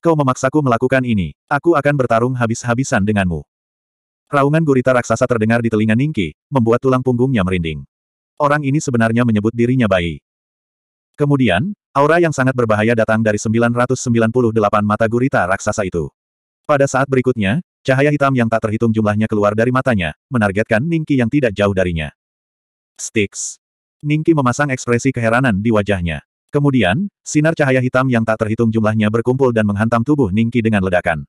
Kau memaksaku melakukan ini, aku akan bertarung habis-habisan denganmu. Raungan gurita raksasa terdengar di telinga Ningki, membuat tulang punggungnya merinding. Orang ini sebenarnya menyebut dirinya bayi. Kemudian, aura yang sangat berbahaya datang dari 998 mata gurita raksasa itu. Pada saat berikutnya, cahaya hitam yang tak terhitung jumlahnya keluar dari matanya, menargetkan Ningki yang tidak jauh darinya. Sticks. Ningki memasang ekspresi keheranan di wajahnya. Kemudian, sinar cahaya hitam yang tak terhitung jumlahnya berkumpul dan menghantam tubuh Ningki dengan ledakan.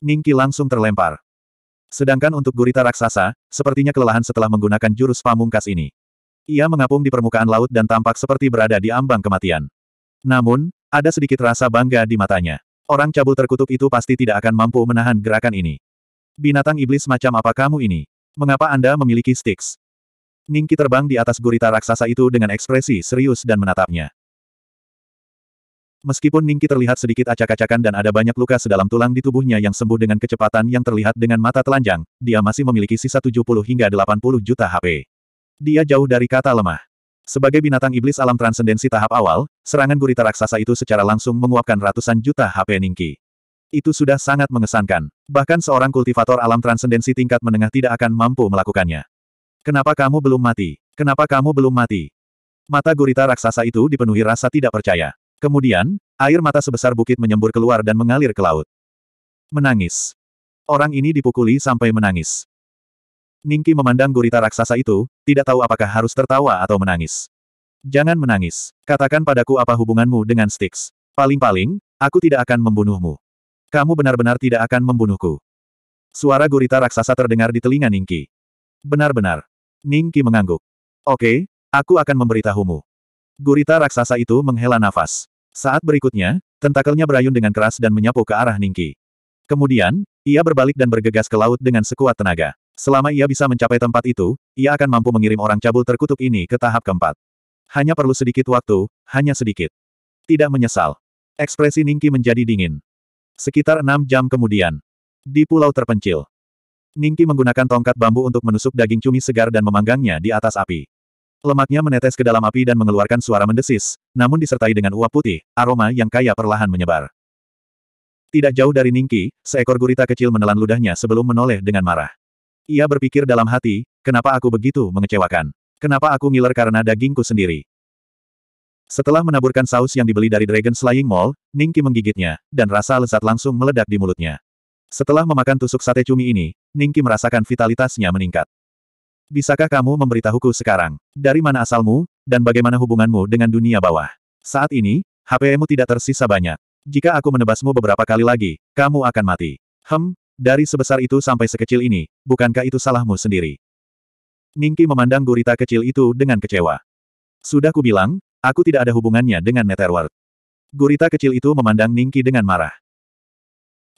Ningki langsung terlempar. Sedangkan untuk gurita raksasa, sepertinya kelelahan setelah menggunakan jurus pamungkas ini. Ia mengapung di permukaan laut dan tampak seperti berada di ambang kematian. Namun, ada sedikit rasa bangga di matanya. Orang cabul terkutuk itu pasti tidak akan mampu menahan gerakan ini. Binatang iblis macam apa kamu ini? Mengapa Anda memiliki Styx? Ningki terbang di atas gurita raksasa itu dengan ekspresi serius dan menatapnya. Meskipun Ningki terlihat sedikit acak-acakan dan ada banyak luka sedalam tulang di tubuhnya yang sembuh dengan kecepatan yang terlihat dengan mata telanjang, dia masih memiliki sisa 70 hingga 80 juta HP. Dia jauh dari kata lemah. Sebagai binatang iblis alam transendensi tahap awal, serangan gurita raksasa itu secara langsung menguapkan ratusan juta HP Ningki. Itu sudah sangat mengesankan. Bahkan seorang kultivator alam transendensi tingkat menengah tidak akan mampu melakukannya. Kenapa kamu belum mati? Kenapa kamu belum mati? Mata gurita raksasa itu dipenuhi rasa tidak percaya. Kemudian, air mata sebesar bukit menyembur keluar dan mengalir ke laut. Menangis. Orang ini dipukuli sampai menangis. Ningki memandang gurita raksasa itu, tidak tahu apakah harus tertawa atau menangis. Jangan menangis. Katakan padaku apa hubunganmu dengan Styx. Paling-paling, aku tidak akan membunuhmu. Kamu benar-benar tidak akan membunuhku. Suara gurita raksasa terdengar di telinga Ningki. Benar-benar. Ningki mengangguk. Oke, aku akan memberitahumu. Gurita raksasa itu menghela nafas. Saat berikutnya, tentakelnya berayun dengan keras dan menyapu ke arah Ningki. Kemudian, ia berbalik dan bergegas ke laut dengan sekuat tenaga. Selama ia bisa mencapai tempat itu, ia akan mampu mengirim orang cabul terkutuk ini ke tahap keempat. Hanya perlu sedikit waktu, hanya sedikit. Tidak menyesal. Ekspresi Ningki menjadi dingin. Sekitar enam jam kemudian. Di pulau terpencil. Ningki menggunakan tongkat bambu untuk menusuk daging cumi segar dan memanggangnya di atas api. Lemaknya menetes ke dalam api dan mengeluarkan suara mendesis, namun disertai dengan uap putih, aroma yang kaya perlahan menyebar. Tidak jauh dari Ningki, seekor gurita kecil menelan ludahnya sebelum menoleh dengan marah. Ia berpikir dalam hati, kenapa aku begitu mengecewakan? Kenapa aku ngiler karena dagingku sendiri? Setelah menaburkan saus yang dibeli dari Dragon Slaying Mall, Ningki menggigitnya, dan rasa lezat langsung meledak di mulutnya. Setelah memakan tusuk sate cumi ini, Ningki merasakan vitalitasnya meningkat. Bisakah kamu memberitahuku sekarang? Dari mana asalmu, dan bagaimana hubunganmu dengan dunia bawah? Saat ini, hp HPmu tidak tersisa banyak. Jika aku menebasmu beberapa kali lagi, kamu akan mati. Hem, dari sebesar itu sampai sekecil ini, bukankah itu salahmu sendiri? Ningki memandang gurita kecil itu dengan kecewa. Sudah kubilang, aku tidak ada hubungannya dengan Netherworld. Gurita kecil itu memandang Ningki dengan marah.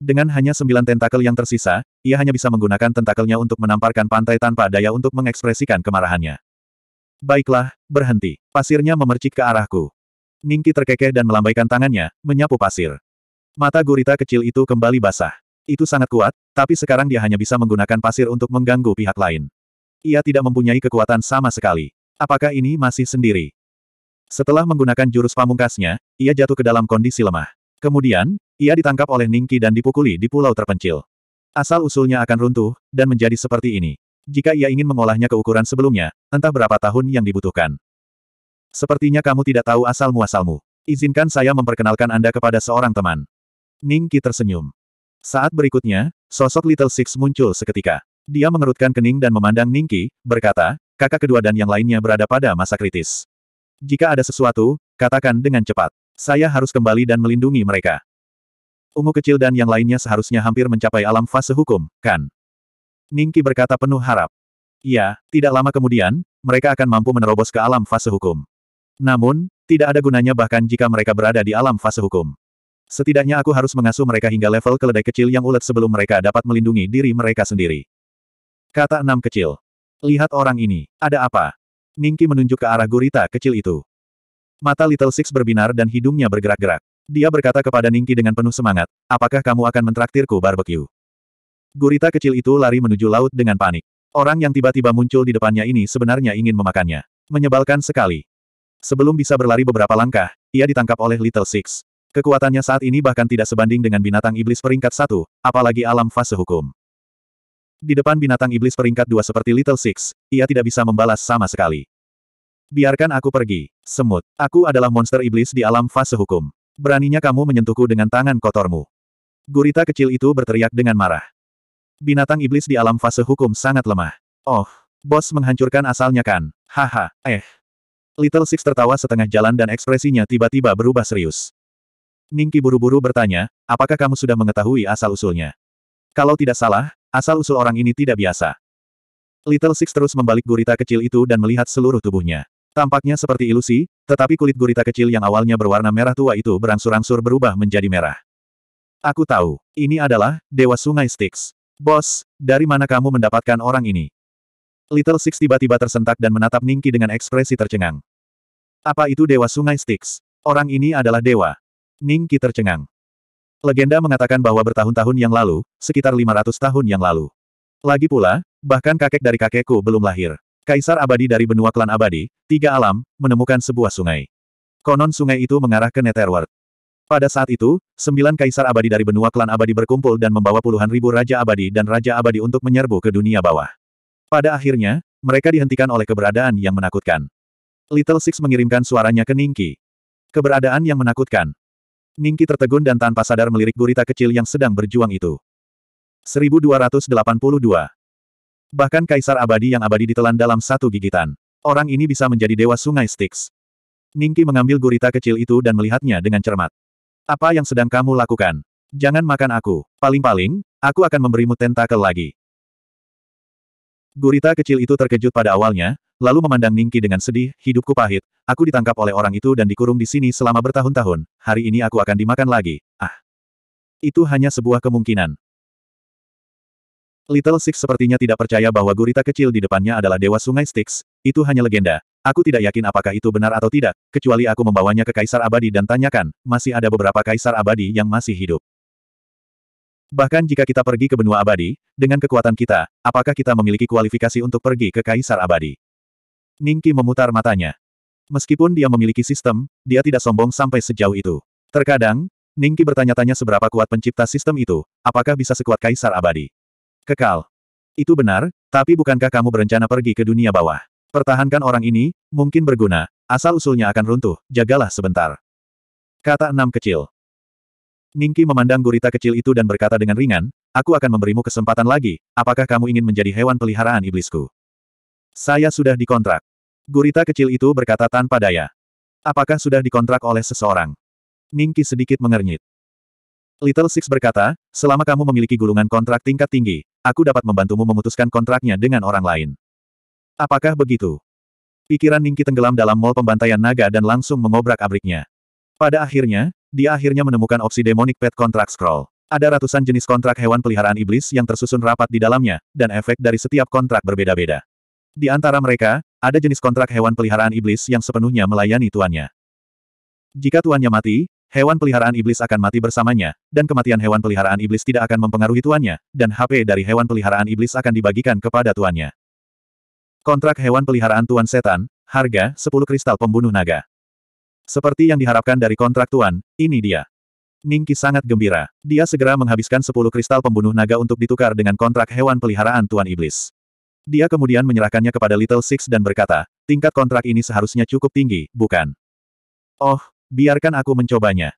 Dengan hanya sembilan tentakel yang tersisa, ia hanya bisa menggunakan tentakelnya untuk menamparkan pantai tanpa daya untuk mengekspresikan kemarahannya. Baiklah, berhenti. Pasirnya memercik ke arahku. Ningki terkekeh dan melambaikan tangannya, menyapu pasir. Mata gurita kecil itu kembali basah. Itu sangat kuat, tapi sekarang dia hanya bisa menggunakan pasir untuk mengganggu pihak lain. Ia tidak mempunyai kekuatan sama sekali. Apakah ini masih sendiri? Setelah menggunakan jurus pamungkasnya, ia jatuh ke dalam kondisi lemah. Kemudian, ia ditangkap oleh Ningki dan dipukuli di pulau terpencil. Asal-usulnya akan runtuh, dan menjadi seperti ini. Jika ia ingin mengolahnya ke ukuran sebelumnya, entah berapa tahun yang dibutuhkan. Sepertinya kamu tidak tahu asal-muasalmu. Izinkan saya memperkenalkan Anda kepada seorang teman. Ningki tersenyum. Saat berikutnya, sosok Little Six muncul seketika. Dia mengerutkan kening dan memandang Ningki, berkata, kakak kedua dan yang lainnya berada pada masa kritis. Jika ada sesuatu, katakan dengan cepat. Saya harus kembali dan melindungi mereka. Ungu kecil dan yang lainnya seharusnya hampir mencapai alam fase hukum, kan? Ningki berkata penuh harap. Ya, tidak lama kemudian, mereka akan mampu menerobos ke alam fase hukum. Namun, tidak ada gunanya bahkan jika mereka berada di alam fase hukum. Setidaknya aku harus mengasuh mereka hingga level keledai kecil yang ulet sebelum mereka dapat melindungi diri mereka sendiri. Kata enam kecil. Lihat orang ini, ada apa? Ningki menunjuk ke arah gurita kecil itu. Mata Little Six berbinar dan hidungnya bergerak-gerak. Dia berkata kepada Ningki dengan penuh semangat, apakah kamu akan mentraktirku barbeque? Gurita kecil itu lari menuju laut dengan panik. Orang yang tiba-tiba muncul di depannya ini sebenarnya ingin memakannya. Menyebalkan sekali. Sebelum bisa berlari beberapa langkah, ia ditangkap oleh Little Six. Kekuatannya saat ini bahkan tidak sebanding dengan binatang iblis peringkat satu, apalagi alam fase hukum. Di depan binatang iblis peringkat dua seperti Little Six, ia tidak bisa membalas sama sekali. Biarkan aku pergi, semut. Aku adalah monster iblis di alam fase hukum. Beraninya kamu menyentuhku dengan tangan kotormu. Gurita kecil itu berteriak dengan marah. Binatang iblis di alam fase hukum sangat lemah. Oh, bos menghancurkan asalnya kan? Haha, eh. Little Six tertawa setengah jalan dan ekspresinya tiba-tiba berubah serius. Ningki buru-buru bertanya, apakah kamu sudah mengetahui asal-usulnya? Kalau tidak salah, asal-usul orang ini tidak biasa. Little Six terus membalik gurita kecil itu dan melihat seluruh tubuhnya. Tampaknya seperti ilusi, tetapi kulit gurita kecil yang awalnya berwarna merah tua itu berangsur-angsur berubah menjadi merah. Aku tahu, ini adalah Dewa Sungai Styx. Bos, dari mana kamu mendapatkan orang ini? Little Six tiba-tiba tersentak dan menatap Ningki dengan ekspresi tercengang. Apa itu Dewa Sungai Styx? Orang ini adalah dewa. Ningki tercengang. Legenda mengatakan bahwa bertahun-tahun yang lalu, sekitar 500 tahun yang lalu. Lagi pula, bahkan kakek dari kakekku belum lahir. Kaisar abadi dari benua klan abadi, tiga alam, menemukan sebuah sungai. Konon sungai itu mengarah ke Netherworld. Pada saat itu, sembilan kaisar abadi dari benua klan abadi berkumpul dan membawa puluhan ribu raja abadi dan raja abadi untuk menyerbu ke dunia bawah. Pada akhirnya, mereka dihentikan oleh keberadaan yang menakutkan. Little Six mengirimkan suaranya ke Ningki. Keberadaan yang menakutkan. Ningki tertegun dan tanpa sadar melirik gurita kecil yang sedang berjuang itu. 1282 Bahkan kaisar abadi yang abadi ditelan dalam satu gigitan. Orang ini bisa menjadi dewa sungai Styx. Ningki mengambil gurita kecil itu dan melihatnya dengan cermat. Apa yang sedang kamu lakukan? Jangan makan aku. Paling-paling, aku akan memberimu tentakel lagi. Gurita kecil itu terkejut pada awalnya, lalu memandang Ningki dengan sedih, hidupku pahit, aku ditangkap oleh orang itu dan dikurung di sini selama bertahun-tahun, hari ini aku akan dimakan lagi, ah. Itu hanya sebuah kemungkinan. Little Six sepertinya tidak percaya bahwa gurita kecil di depannya adalah dewa sungai Styx, itu hanya legenda. Aku tidak yakin apakah itu benar atau tidak, kecuali aku membawanya ke Kaisar Abadi dan tanyakan, masih ada beberapa Kaisar Abadi yang masih hidup. Bahkan jika kita pergi ke benua abadi, dengan kekuatan kita, apakah kita memiliki kualifikasi untuk pergi ke Kaisar Abadi? Ningki memutar matanya. Meskipun dia memiliki sistem, dia tidak sombong sampai sejauh itu. Terkadang, Ningki bertanya-tanya seberapa kuat pencipta sistem itu, apakah bisa sekuat Kaisar Abadi. Kekal. Itu benar, tapi bukankah kamu berencana pergi ke dunia bawah? Pertahankan orang ini, mungkin berguna, asal-usulnya akan runtuh, jagalah sebentar. Kata enam kecil. Ningki memandang gurita kecil itu dan berkata dengan ringan, aku akan memberimu kesempatan lagi, apakah kamu ingin menjadi hewan peliharaan iblisku? Saya sudah dikontrak. Gurita kecil itu berkata tanpa daya. Apakah sudah dikontrak oleh seseorang? Ningki sedikit mengernyit. Little Six berkata, selama kamu memiliki gulungan kontrak tingkat tinggi, aku dapat membantumu memutuskan kontraknya dengan orang lain. Apakah begitu? Pikiran Ningki tenggelam dalam mol pembantaian naga dan langsung mengobrak-abriknya. Pada akhirnya, dia akhirnya menemukan opsi demonic pet kontrak scroll. Ada ratusan jenis kontrak hewan peliharaan iblis yang tersusun rapat di dalamnya, dan efek dari setiap kontrak berbeda-beda. Di antara mereka, ada jenis kontrak hewan peliharaan iblis yang sepenuhnya melayani tuannya. Jika tuannya mati, hewan peliharaan iblis akan mati bersamanya, dan kematian hewan peliharaan iblis tidak akan mempengaruhi tuannya, dan HP dari hewan peliharaan iblis akan dibagikan kepada tuannya. Kontrak hewan peliharaan tuan setan, harga 10 kristal pembunuh naga. Seperti yang diharapkan dari kontrak tuan, ini dia. Ningki sangat gembira. Dia segera menghabiskan 10 kristal pembunuh naga untuk ditukar dengan kontrak hewan peliharaan Tuan Iblis. Dia kemudian menyerahkannya kepada Little Six dan berkata, tingkat kontrak ini seharusnya cukup tinggi, bukan? Oh, Biarkan aku mencobanya.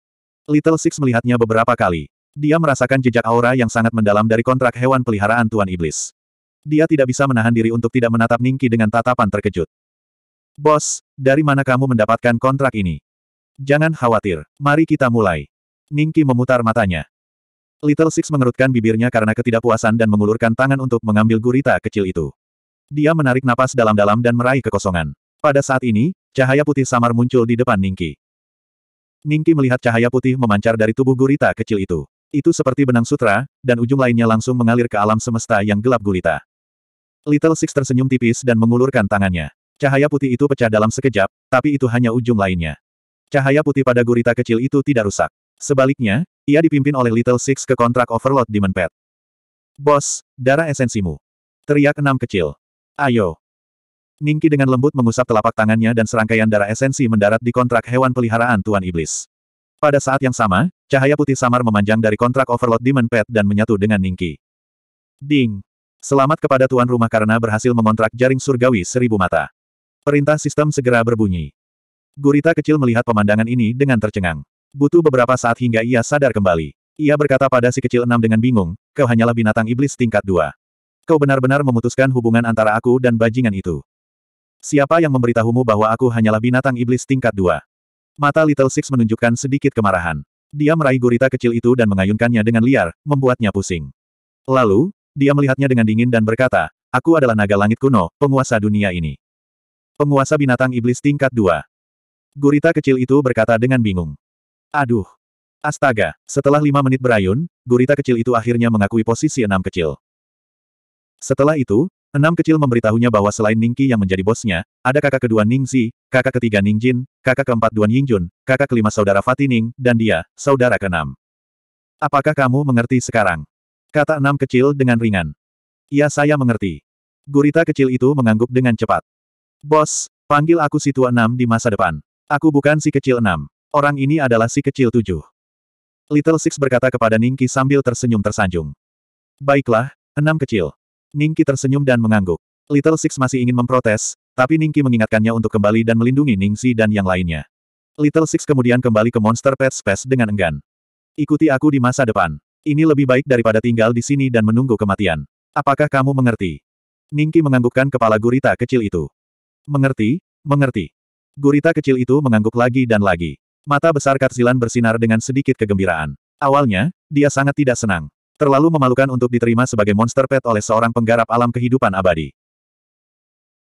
Little Six melihatnya beberapa kali. Dia merasakan jejak aura yang sangat mendalam dari kontrak hewan peliharaan Tuan Iblis. Dia tidak bisa menahan diri untuk tidak menatap Ningki dengan tatapan terkejut. Bos, dari mana kamu mendapatkan kontrak ini? Jangan khawatir, mari kita mulai. Ningki memutar matanya. Little Six mengerutkan bibirnya karena ketidakpuasan dan mengulurkan tangan untuk mengambil gurita kecil itu. Dia menarik napas dalam-dalam dan meraih kekosongan. Pada saat ini, cahaya putih samar muncul di depan Ningki. Ningki melihat cahaya putih memancar dari tubuh gurita kecil itu. Itu seperti benang sutra, dan ujung lainnya langsung mengalir ke alam semesta yang gelap Gurita. Little Six tersenyum tipis dan mengulurkan tangannya. Cahaya putih itu pecah dalam sekejap, tapi itu hanya ujung lainnya. Cahaya putih pada gurita kecil itu tidak rusak. Sebaliknya, ia dipimpin oleh Little Six ke kontrak Overlord Demon Pet. Bos, darah esensimu. Teriak enam kecil. Ayo, Ningki dengan lembut mengusap telapak tangannya dan serangkaian darah esensi mendarat di kontrak hewan peliharaan Tuan Iblis. Pada saat yang sama, cahaya putih samar memanjang dari kontrak Overlord Demon Pet dan menyatu dengan Ningki. Ding! Selamat kepada tuan rumah karena berhasil mengontrak jaring surgawi seribu mata. Perintah sistem segera berbunyi. Gurita kecil melihat pemandangan ini dengan tercengang. Butuh beberapa saat hingga ia sadar kembali. Ia berkata pada si kecil enam dengan bingung, kau hanyalah binatang iblis tingkat dua. Kau benar-benar memutuskan hubungan antara aku dan bajingan itu. Siapa yang memberitahumu bahwa aku hanyalah binatang iblis tingkat dua? Mata Little Six menunjukkan sedikit kemarahan. Dia meraih gurita kecil itu dan mengayunkannya dengan liar, membuatnya pusing. Lalu, dia melihatnya dengan dingin dan berkata, Aku adalah naga langit kuno, penguasa dunia ini. Penguasa binatang iblis tingkat dua. Gurita kecil itu berkata dengan bingung. Aduh. Astaga, setelah lima menit berayun, gurita kecil itu akhirnya mengakui posisi enam kecil. Setelah itu, Enam kecil memberitahunya bahwa selain Ningqi yang menjadi bosnya, ada kakak kedua Ningzi, kakak ketiga Ningjin, kakak keempat Duan Yingjun, kakak kelima saudara Fatining, dan dia, saudara keenam. Apakah kamu mengerti sekarang? Kata enam kecil dengan ringan. Ya, saya mengerti. Gurita kecil itu mengangguk dengan cepat. Bos, panggil aku si tua enam di masa depan. Aku bukan si kecil enam. Orang ini adalah si kecil tujuh. Little Six berkata kepada Ningqi sambil tersenyum tersanjung. Baiklah, enam kecil. Ningki tersenyum dan mengangguk. Little Six masih ingin memprotes, tapi Ningki mengingatkannya untuk kembali dan melindungi Ningxi dan yang lainnya. Little Six kemudian kembali ke Monster Pet Space dengan enggan. Ikuti aku di masa depan. Ini lebih baik daripada tinggal di sini dan menunggu kematian. Apakah kamu mengerti? Ningki menganggukkan kepala gurita kecil itu. Mengerti? Mengerti. Gurita kecil itu mengangguk lagi dan lagi. Mata besar Katsilan bersinar dengan sedikit kegembiraan. Awalnya, dia sangat tidak senang. Terlalu memalukan untuk diterima sebagai monster pet oleh seorang penggarap alam kehidupan abadi.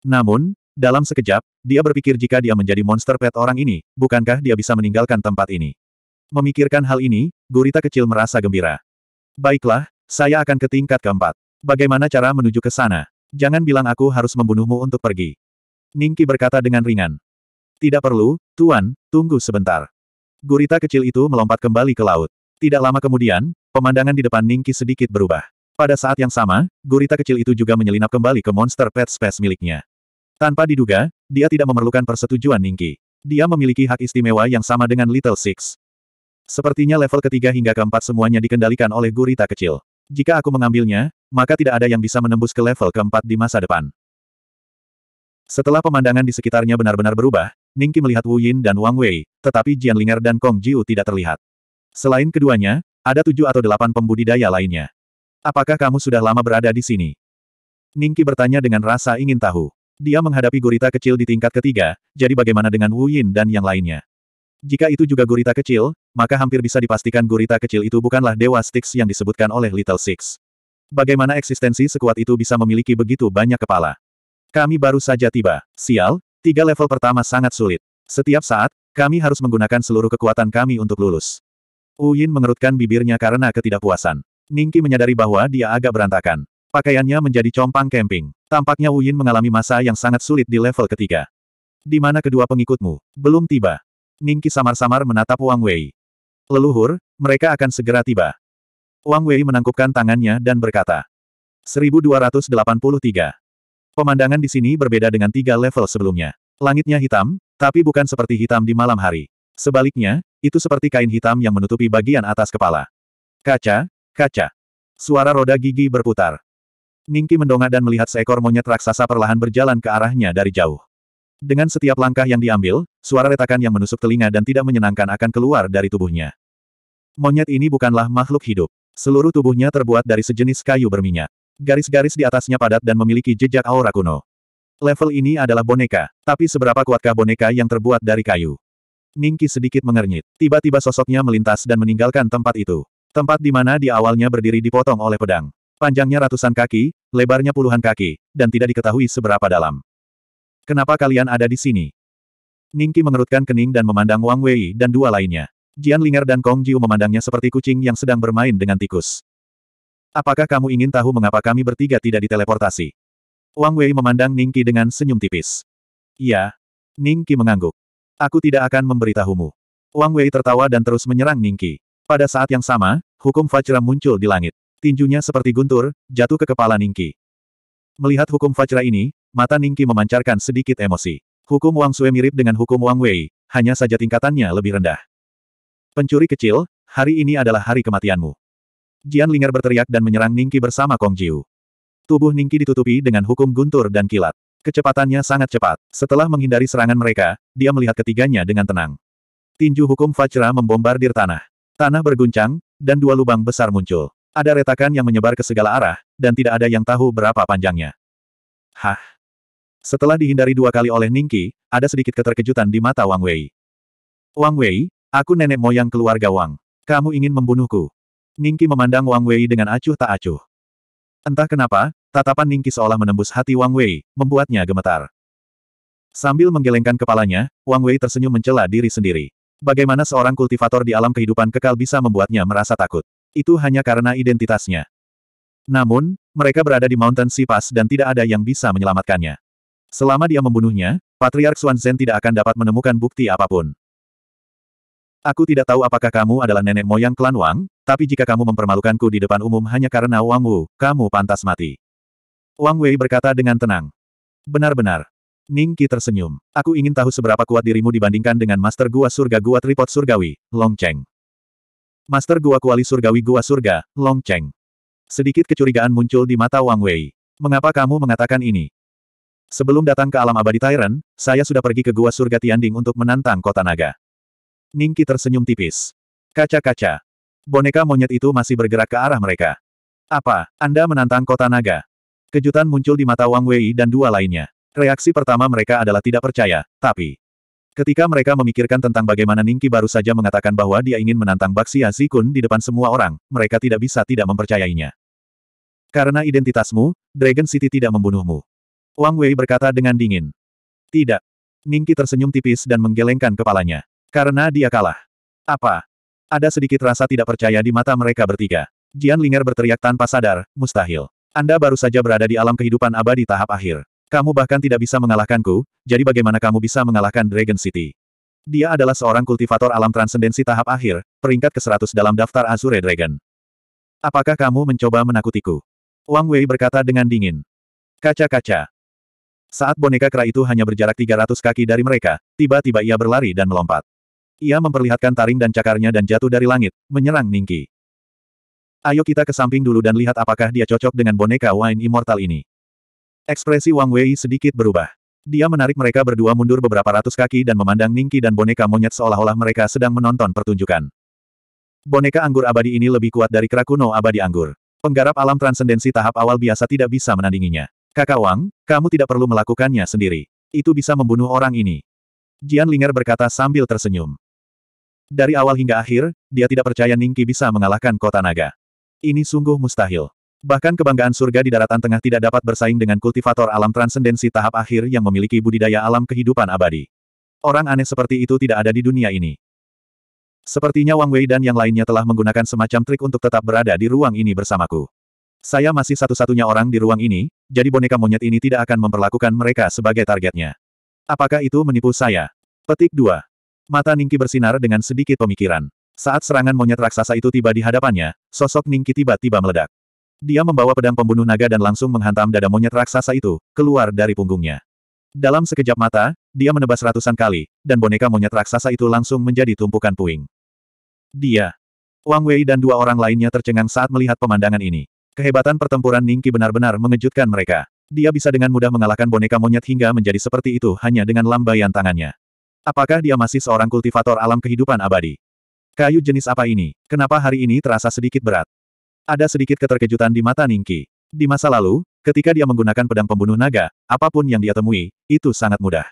Namun, dalam sekejap, dia berpikir jika dia menjadi monster pet orang ini, bukankah dia bisa meninggalkan tempat ini? Memikirkan hal ini, gurita kecil merasa gembira. Baiklah, saya akan ke tingkat keempat. Bagaimana cara menuju ke sana? Jangan bilang aku harus membunuhmu untuk pergi. Ningki berkata dengan ringan. Tidak perlu, Tuan, tunggu sebentar. Gurita kecil itu melompat kembali ke laut. Tidak lama kemudian, Pemandangan di depan Ningki sedikit berubah. Pada saat yang sama, gurita kecil itu juga menyelinap kembali ke monster pet space miliknya. Tanpa diduga, dia tidak memerlukan persetujuan Ningki. Dia memiliki hak istimewa yang sama dengan Little Six. Sepertinya level ketiga hingga keempat semuanya dikendalikan oleh gurita kecil. Jika aku mengambilnya, maka tidak ada yang bisa menembus ke level keempat di masa depan. Setelah pemandangan di sekitarnya benar-benar berubah, Ningki melihat Wu Yin dan Wang Wei, tetapi Jian Linger dan Kong Jiu tidak terlihat. Selain keduanya, ada tujuh atau delapan pembudidaya lainnya. Apakah kamu sudah lama berada di sini? Ningki bertanya dengan rasa ingin tahu. Dia menghadapi gurita kecil di tingkat ketiga, jadi bagaimana dengan Wu Yin dan yang lainnya? Jika itu juga gurita kecil, maka hampir bisa dipastikan gurita kecil itu bukanlah Dewa Styx yang disebutkan oleh Little Six. Bagaimana eksistensi sekuat itu bisa memiliki begitu banyak kepala? Kami baru saja tiba. Sial, tiga level pertama sangat sulit. Setiap saat, kami harus menggunakan seluruh kekuatan kami untuk lulus. Uyin mengerutkan bibirnya karena ketidakpuasan. Ningki menyadari bahwa dia agak berantakan. Pakaiannya menjadi compang camping. Tampaknya Uyin mengalami masa yang sangat sulit di level ketiga. Di mana kedua pengikutmu? Belum tiba. Ningki samar-samar menatap Wang Wei. Leluhur, mereka akan segera tiba. Wang Wei menangkupkan tangannya dan berkata. 1283. Pemandangan di sini berbeda dengan tiga level sebelumnya. Langitnya hitam, tapi bukan seperti hitam di malam hari. Sebaliknya, itu seperti kain hitam yang menutupi bagian atas kepala. Kaca, kaca. Suara roda gigi berputar. Ningki mendongak dan melihat seekor monyet raksasa perlahan berjalan ke arahnya dari jauh. Dengan setiap langkah yang diambil, suara retakan yang menusuk telinga dan tidak menyenangkan akan keluar dari tubuhnya. Monyet ini bukanlah makhluk hidup. Seluruh tubuhnya terbuat dari sejenis kayu berminyak. Garis-garis di atasnya padat dan memiliki jejak aura kuno. Level ini adalah boneka, tapi seberapa kuatkah boneka yang terbuat dari kayu? Ningki sedikit mengernyit. Tiba-tiba sosoknya melintas dan meninggalkan tempat itu. Tempat di mana di awalnya berdiri dipotong oleh pedang. Panjangnya ratusan kaki, lebarnya puluhan kaki, dan tidak diketahui seberapa dalam. Kenapa kalian ada di sini? Ningki mengerutkan kening dan memandang Wang Wei dan dua lainnya. Jian Linger dan Kong Jiu memandangnya seperti kucing yang sedang bermain dengan tikus. Apakah kamu ingin tahu mengapa kami bertiga tidak diteleportasi? Wang Wei memandang Ningki dengan senyum tipis. Iya. Ningki mengangguk. Aku tidak akan memberitahumu. Wang Wei tertawa dan terus menyerang Ningki. Pada saat yang sama, hukum Fajra muncul di langit. Tinjunya seperti guntur, jatuh ke kepala Ningki. Melihat hukum Fajra ini, mata Ningki memancarkan sedikit emosi. Hukum Wang Sui mirip dengan hukum Wang Wei, hanya saja tingkatannya lebih rendah. Pencuri kecil, hari ini adalah hari kematianmu. Jian Linger berteriak dan menyerang Ningki bersama Kong Jiu. Tubuh Ningki ditutupi dengan hukum guntur dan kilat. Kecepatannya sangat cepat. Setelah menghindari serangan mereka, dia melihat ketiganya dengan tenang. Tinju hukum Fajra membombardir tanah. Tanah berguncang, dan dua lubang besar muncul. Ada retakan yang menyebar ke segala arah, dan tidak ada yang tahu berapa panjangnya. Hah? Setelah dihindari dua kali oleh Ningki, ada sedikit keterkejutan di mata Wang Wei. Wang Wei, aku nenek moyang keluarga Wang. Kamu ingin membunuhku. Ningki memandang Wang Wei dengan acuh tak acuh. Entah kenapa, Tatapan Ningki seolah menembus hati Wang Wei, membuatnya gemetar. Sambil menggelengkan kepalanya, Wang Wei tersenyum mencela diri sendiri. Bagaimana seorang kultivator di alam kehidupan kekal bisa membuatnya merasa takut? Itu hanya karena identitasnya. Namun, mereka berada di Mountain Sea Pass dan tidak ada yang bisa menyelamatkannya. Selama dia membunuhnya, Patriark Xuan Zhen tidak akan dapat menemukan bukti apapun. Aku tidak tahu apakah kamu adalah nenek moyang klan Wang, tapi jika kamu mempermalukanku di depan umum hanya karena Wang Wu, kamu pantas mati. Wang Wei berkata dengan tenang. Benar-benar. Ning Qi tersenyum. Aku ingin tahu seberapa kuat dirimu dibandingkan dengan Master Gua Surga Gua Tripod Surgawi, Long Cheng. Master Gua Kuali Surgawi Gua Surga, Long Cheng. Sedikit kecurigaan muncul di mata Wang Wei. Mengapa kamu mengatakan ini? Sebelum datang ke alam abadi Tyrant, saya sudah pergi ke Gua Surga Tianding untuk menantang kota naga. Ning Qi tersenyum tipis. Kaca-kaca. Boneka monyet itu masih bergerak ke arah mereka. Apa, Anda menantang kota naga? Kejutan muncul di mata Wang Wei dan dua lainnya. Reaksi pertama mereka adalah tidak percaya, tapi... Ketika mereka memikirkan tentang bagaimana Ningki baru saja mengatakan bahwa dia ingin menantang Baxia Zikun di depan semua orang, mereka tidak bisa tidak mempercayainya. Karena identitasmu, Dragon City tidak membunuhmu. Wang Wei berkata dengan dingin. Tidak. Ningki tersenyum tipis dan menggelengkan kepalanya. Karena dia kalah. Apa? Ada sedikit rasa tidak percaya di mata mereka bertiga. Jian Linger berteriak tanpa sadar, mustahil. Anda baru saja berada di alam kehidupan abadi tahap akhir. Kamu bahkan tidak bisa mengalahkanku, jadi bagaimana kamu bisa mengalahkan Dragon City? Dia adalah seorang kultivator alam transendensi tahap akhir, peringkat ke-100 dalam daftar Azure Dragon. Apakah kamu mencoba menakutiku? Wang Wei berkata dengan dingin. Kaca-kaca. Saat boneka kera itu hanya berjarak 300 kaki dari mereka, tiba-tiba ia berlari dan melompat. Ia memperlihatkan taring dan cakarnya dan jatuh dari langit, menyerang Ningki. Ayo kita ke samping dulu dan lihat apakah dia cocok dengan boneka Wine Immortal ini. Ekspresi Wang Wei sedikit berubah. Dia menarik mereka berdua mundur beberapa ratus kaki dan memandang Ningki dan boneka monyet seolah-olah mereka sedang menonton pertunjukan. Boneka anggur abadi ini lebih kuat dari Krakuno abadi anggur. Penggarap alam transendensi tahap awal biasa tidak bisa menandinginya. Kakak Wang, kamu tidak perlu melakukannya sendiri. Itu bisa membunuh orang ini. Jian Linger berkata sambil tersenyum. Dari awal hingga akhir, dia tidak percaya Ningki bisa mengalahkan kota naga. Ini sungguh mustahil. Bahkan kebanggaan surga di daratan tengah tidak dapat bersaing dengan kultivator alam transendensi tahap akhir yang memiliki budidaya alam kehidupan abadi. Orang aneh seperti itu tidak ada di dunia ini. Sepertinya Wang Wei dan yang lainnya telah menggunakan semacam trik untuk tetap berada di ruang ini bersamaku. Saya masih satu-satunya orang di ruang ini, jadi boneka monyet ini tidak akan memperlakukan mereka sebagai targetnya. Apakah itu menipu saya? Petik 2. Mata Ningki bersinar dengan sedikit pemikiran. Saat serangan monyet raksasa itu tiba di hadapannya, sosok Ningki tiba-tiba meledak. Dia membawa pedang pembunuh naga dan langsung menghantam dada monyet raksasa itu, keluar dari punggungnya. Dalam sekejap mata, dia menebas ratusan kali, dan boneka monyet raksasa itu langsung menjadi tumpukan puing. Dia. Wang Wei dan dua orang lainnya tercengang saat melihat pemandangan ini. Kehebatan pertempuran Ningki benar-benar mengejutkan mereka. Dia bisa dengan mudah mengalahkan boneka monyet hingga menjadi seperti itu hanya dengan lambaian tangannya. Apakah dia masih seorang kultivator alam kehidupan abadi? Kayu jenis apa ini? Kenapa hari ini terasa sedikit berat? Ada sedikit keterkejutan di mata Ningki. Di masa lalu, ketika dia menggunakan pedang pembunuh naga, apapun yang dia temui, itu sangat mudah.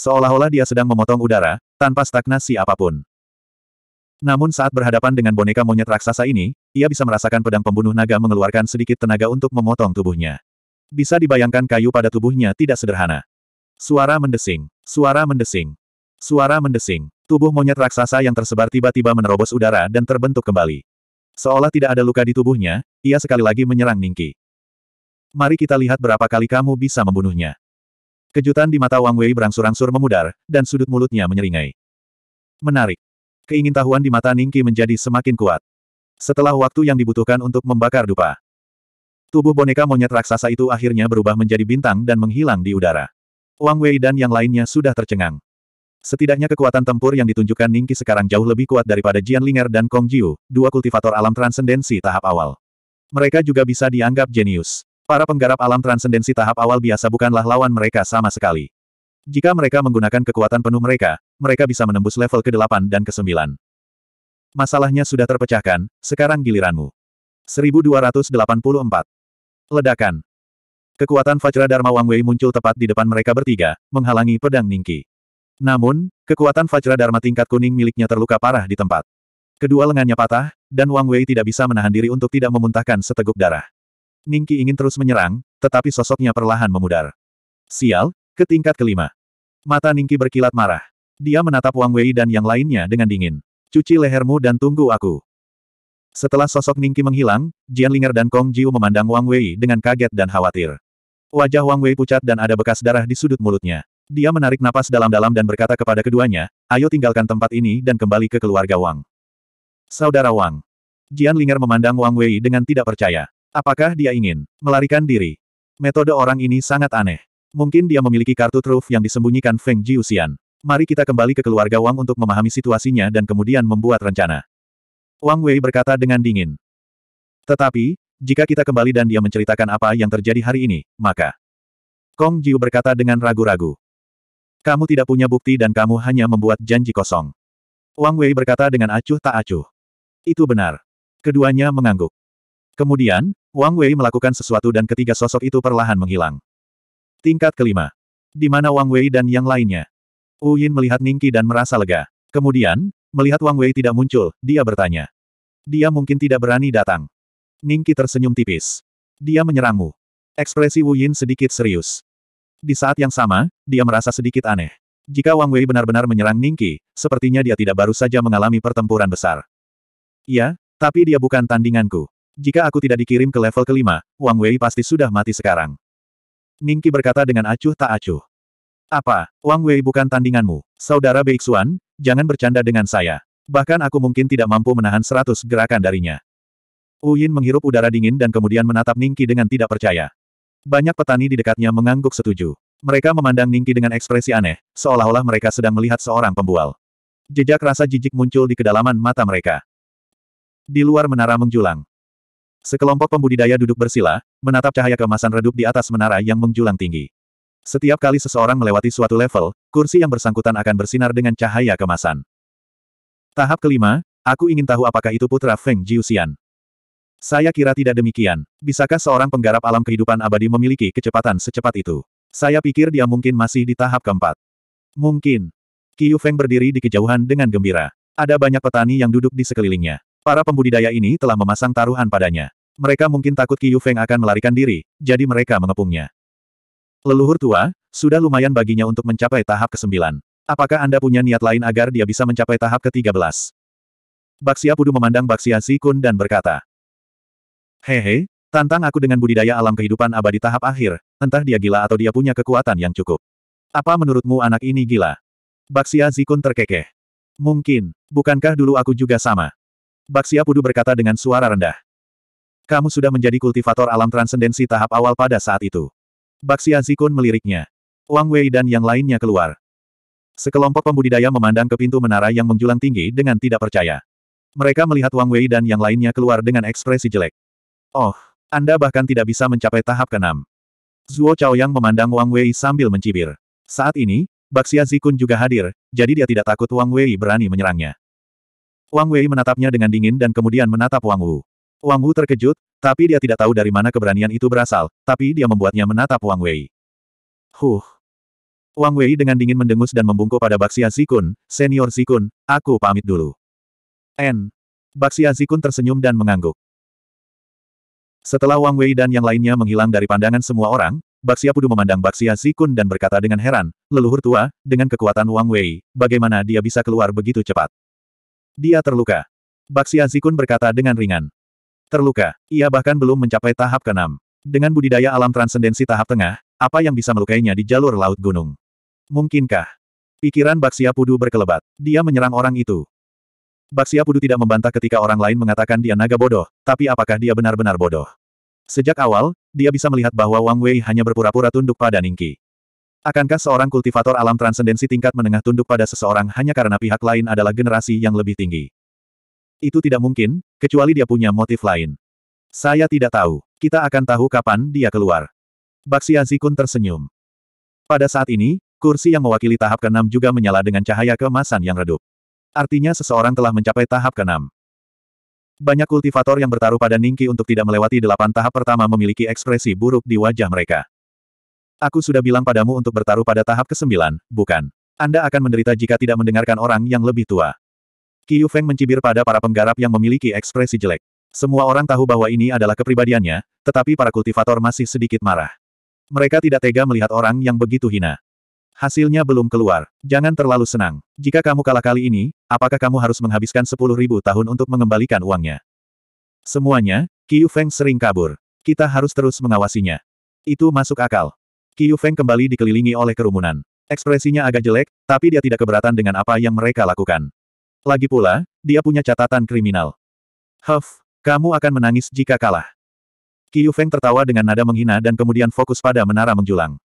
Seolah-olah dia sedang memotong udara, tanpa stagnasi apapun. Namun saat berhadapan dengan boneka monyet raksasa ini, ia bisa merasakan pedang pembunuh naga mengeluarkan sedikit tenaga untuk memotong tubuhnya. Bisa dibayangkan kayu pada tubuhnya tidak sederhana. Suara mendesing, suara mendesing, suara mendesing. Tubuh monyet raksasa yang tersebar tiba-tiba menerobos udara dan terbentuk kembali. Seolah tidak ada luka di tubuhnya, ia sekali lagi menyerang Ningki. Mari kita lihat berapa kali kamu bisa membunuhnya. Kejutan di mata Wang Wei berangsur-angsur memudar, dan sudut mulutnya menyeringai. Menarik. Keingintahuan di mata Ningki menjadi semakin kuat. Setelah waktu yang dibutuhkan untuk membakar dupa, tubuh boneka monyet raksasa itu akhirnya berubah menjadi bintang dan menghilang di udara. Wang Wei dan yang lainnya sudah tercengang. Setidaknya kekuatan tempur yang ditunjukkan Ningki sekarang jauh lebih kuat daripada Jian Linger dan Kong Jiu, dua kultivator alam transendensi tahap awal. Mereka juga bisa dianggap jenius. Para penggarap alam transendensi tahap awal biasa bukanlah lawan mereka sama sekali. Jika mereka menggunakan kekuatan penuh mereka, mereka bisa menembus level ke-8 dan ke-9. Masalahnya sudah terpecahkan, sekarang giliranmu. 1284. Ledakan. Kekuatan Fajra Dharma Wang Wei muncul tepat di depan mereka bertiga, menghalangi pedang Ningki. Namun, kekuatan Fajra Dharma tingkat kuning miliknya terluka parah di tempat. Kedua lengannya patah, dan Wang Wei tidak bisa menahan diri untuk tidak memuntahkan seteguk darah. Ningki ingin terus menyerang, tetapi sosoknya perlahan memudar. Sial, ke tingkat kelima. Mata Ningki berkilat marah. Dia menatap Wang Wei dan yang lainnya dengan dingin. Cuci lehermu dan tunggu aku. Setelah sosok Ningki menghilang, Jian Linger dan Kong Jiu memandang Wang Wei dengan kaget dan khawatir. Wajah Wang Wei pucat dan ada bekas darah di sudut mulutnya. Dia menarik napas dalam-dalam dan berkata kepada keduanya, ayo tinggalkan tempat ini dan kembali ke keluarga Wang. Saudara Wang. Jian Linger memandang Wang Wei dengan tidak percaya. Apakah dia ingin melarikan diri? Metode orang ini sangat aneh. Mungkin dia memiliki kartu truf yang disembunyikan Feng Jiuxian. Mari kita kembali ke keluarga Wang untuk memahami situasinya dan kemudian membuat rencana. Wang Wei berkata dengan dingin. Tetapi, jika kita kembali dan dia menceritakan apa yang terjadi hari ini, maka... Kong Jiu berkata dengan ragu-ragu. Kamu tidak punya bukti dan kamu hanya membuat janji kosong. Wang Wei berkata dengan acuh tak acuh. Itu benar. Keduanya mengangguk. Kemudian, Wang Wei melakukan sesuatu dan ketiga sosok itu perlahan menghilang. Tingkat kelima. Di mana Wang Wei dan yang lainnya? Wu Yin melihat Ningki dan merasa lega. Kemudian, melihat Wang Wei tidak muncul, dia bertanya. Dia mungkin tidak berani datang. Ningki tersenyum tipis. Dia menyerangmu. Ekspresi Wu Yin sedikit serius. Di saat yang sama, dia merasa sedikit aneh. Jika Wang Wei benar-benar menyerang Ningqi, sepertinya dia tidak baru saja mengalami pertempuran besar. Ya, tapi dia bukan tandinganku. Jika aku tidak dikirim ke level kelima, Wang Wei pasti sudah mati sekarang. Ningqi berkata dengan acuh tak acuh. Apa, Wang Wei bukan tandinganmu? Saudara Beixuan, jangan bercanda dengan saya. Bahkan aku mungkin tidak mampu menahan seratus gerakan darinya. Uyin menghirup udara dingin dan kemudian menatap Ningqi dengan tidak percaya. Banyak petani di dekatnya mengangguk setuju. Mereka memandang Ningki dengan ekspresi aneh, seolah-olah mereka sedang melihat seorang pembual. Jejak rasa jijik muncul di kedalaman mata mereka. Di luar menara menjulang. Sekelompok pembudidaya duduk bersila, menatap cahaya kemasan redup di atas menara yang menjulang tinggi. Setiap kali seseorang melewati suatu level, kursi yang bersangkutan akan bersinar dengan cahaya kemasan. Tahap kelima, aku ingin tahu apakah itu putra Feng Jiuxian. Saya kira tidak demikian. Bisakah seorang penggarap alam kehidupan abadi memiliki kecepatan secepat itu? Saya pikir dia mungkin masih di tahap keempat. Mungkin. Qiu Feng berdiri di kejauhan dengan gembira. Ada banyak petani yang duduk di sekelilingnya. Para pembudidaya ini telah memasang taruhan padanya. Mereka mungkin takut Qiu Feng akan melarikan diri, jadi mereka mengepungnya. Leluhur tua, sudah lumayan baginya untuk mencapai tahap ke-9. Apakah Anda punya niat lain agar dia bisa mencapai tahap ke-13? Baksia Pudu memandang Baksia Sikun dan berkata, Hehe, tantang aku dengan budidaya alam kehidupan abadi tahap akhir, entah dia gila atau dia punya kekuatan yang cukup. Apa menurutmu anak ini gila? Baksia Zikun terkekeh. Mungkin, bukankah dulu aku juga sama? Baksia Pudu berkata dengan suara rendah. Kamu sudah menjadi kultivator alam transendensi tahap awal pada saat itu. Baksia Zikun meliriknya. Wang Wei dan yang lainnya keluar. Sekelompok pembudidaya memandang ke pintu menara yang menjulang tinggi dengan tidak percaya. Mereka melihat Wang Wei dan yang lainnya keluar dengan ekspresi jelek. Oh, Anda bahkan tidak bisa mencapai tahap keenam. Zuo Chaoyang memandang Wang Wei sambil mencibir. Saat ini, Baxia Zikun juga hadir, jadi dia tidak takut Wang Wei berani menyerangnya. Wang Wei menatapnya dengan dingin dan kemudian menatap Wang Wu. Wang Wu terkejut, tapi dia tidak tahu dari mana keberanian itu berasal, tapi dia membuatnya menatap Wang Wei. Huh. Wang Wei dengan dingin mendengus dan membungkuk pada Baxia Zikun, senior Zikun, aku pamit dulu. N. Baxia Zikun tersenyum dan mengangguk. Setelah Wang Wei dan yang lainnya menghilang dari pandangan semua orang, Baxia Pudu memandang Baxia Zikun dan berkata dengan heran, leluhur tua, dengan kekuatan Wang Wei, bagaimana dia bisa keluar begitu cepat? Dia terluka. Baxia Zikun berkata dengan ringan. Terluka, ia bahkan belum mencapai tahap keenam. Dengan budidaya alam transendensi tahap tengah, apa yang bisa melukainya di jalur laut gunung? Mungkinkah? Pikiran Baxia Pudu berkelebat. Dia menyerang orang itu. Baxia Pudu tidak membantah ketika orang lain mengatakan dia naga bodoh, tapi apakah dia benar-benar bodoh? Sejak awal, dia bisa melihat bahwa Wang Wei hanya berpura-pura tunduk pada Ningki. Akankah seorang kultivator alam transendensi tingkat menengah tunduk pada seseorang hanya karena pihak lain adalah generasi yang lebih tinggi? Itu tidak mungkin, kecuali dia punya motif lain. Saya tidak tahu. Kita akan tahu kapan dia keluar. Baxia Zikun tersenyum. Pada saat ini, kursi yang mewakili tahap keenam juga menyala dengan cahaya keemasan yang redup. Artinya seseorang telah mencapai tahap keenam. Banyak kultivator yang bertaruh pada Ningki untuk tidak melewati delapan tahap pertama memiliki ekspresi buruk di wajah mereka. Aku sudah bilang padamu untuk bertaruh pada tahap ke-9, bukan? Anda akan menderita jika tidak mendengarkan orang yang lebih tua. Qiu Feng mencibir pada para penggarap yang memiliki ekspresi jelek. Semua orang tahu bahwa ini adalah kepribadiannya, tetapi para kultivator masih sedikit marah. Mereka tidak tega melihat orang yang begitu hina. Hasilnya belum keluar. Jangan terlalu senang. Jika kamu kalah kali ini, apakah kamu harus menghabiskan sepuluh ribu tahun untuk mengembalikan uangnya? Semuanya, Qiu Feng sering kabur. Kita harus terus mengawasinya. Itu masuk akal. Qiu Feng kembali dikelilingi oleh kerumunan. Ekspresinya agak jelek, tapi dia tidak keberatan dengan apa yang mereka lakukan. Lagi pula, dia punya catatan kriminal. Huff, kamu akan menangis jika kalah. Qiu Feng tertawa dengan nada menghina dan kemudian fokus pada menara menjulang.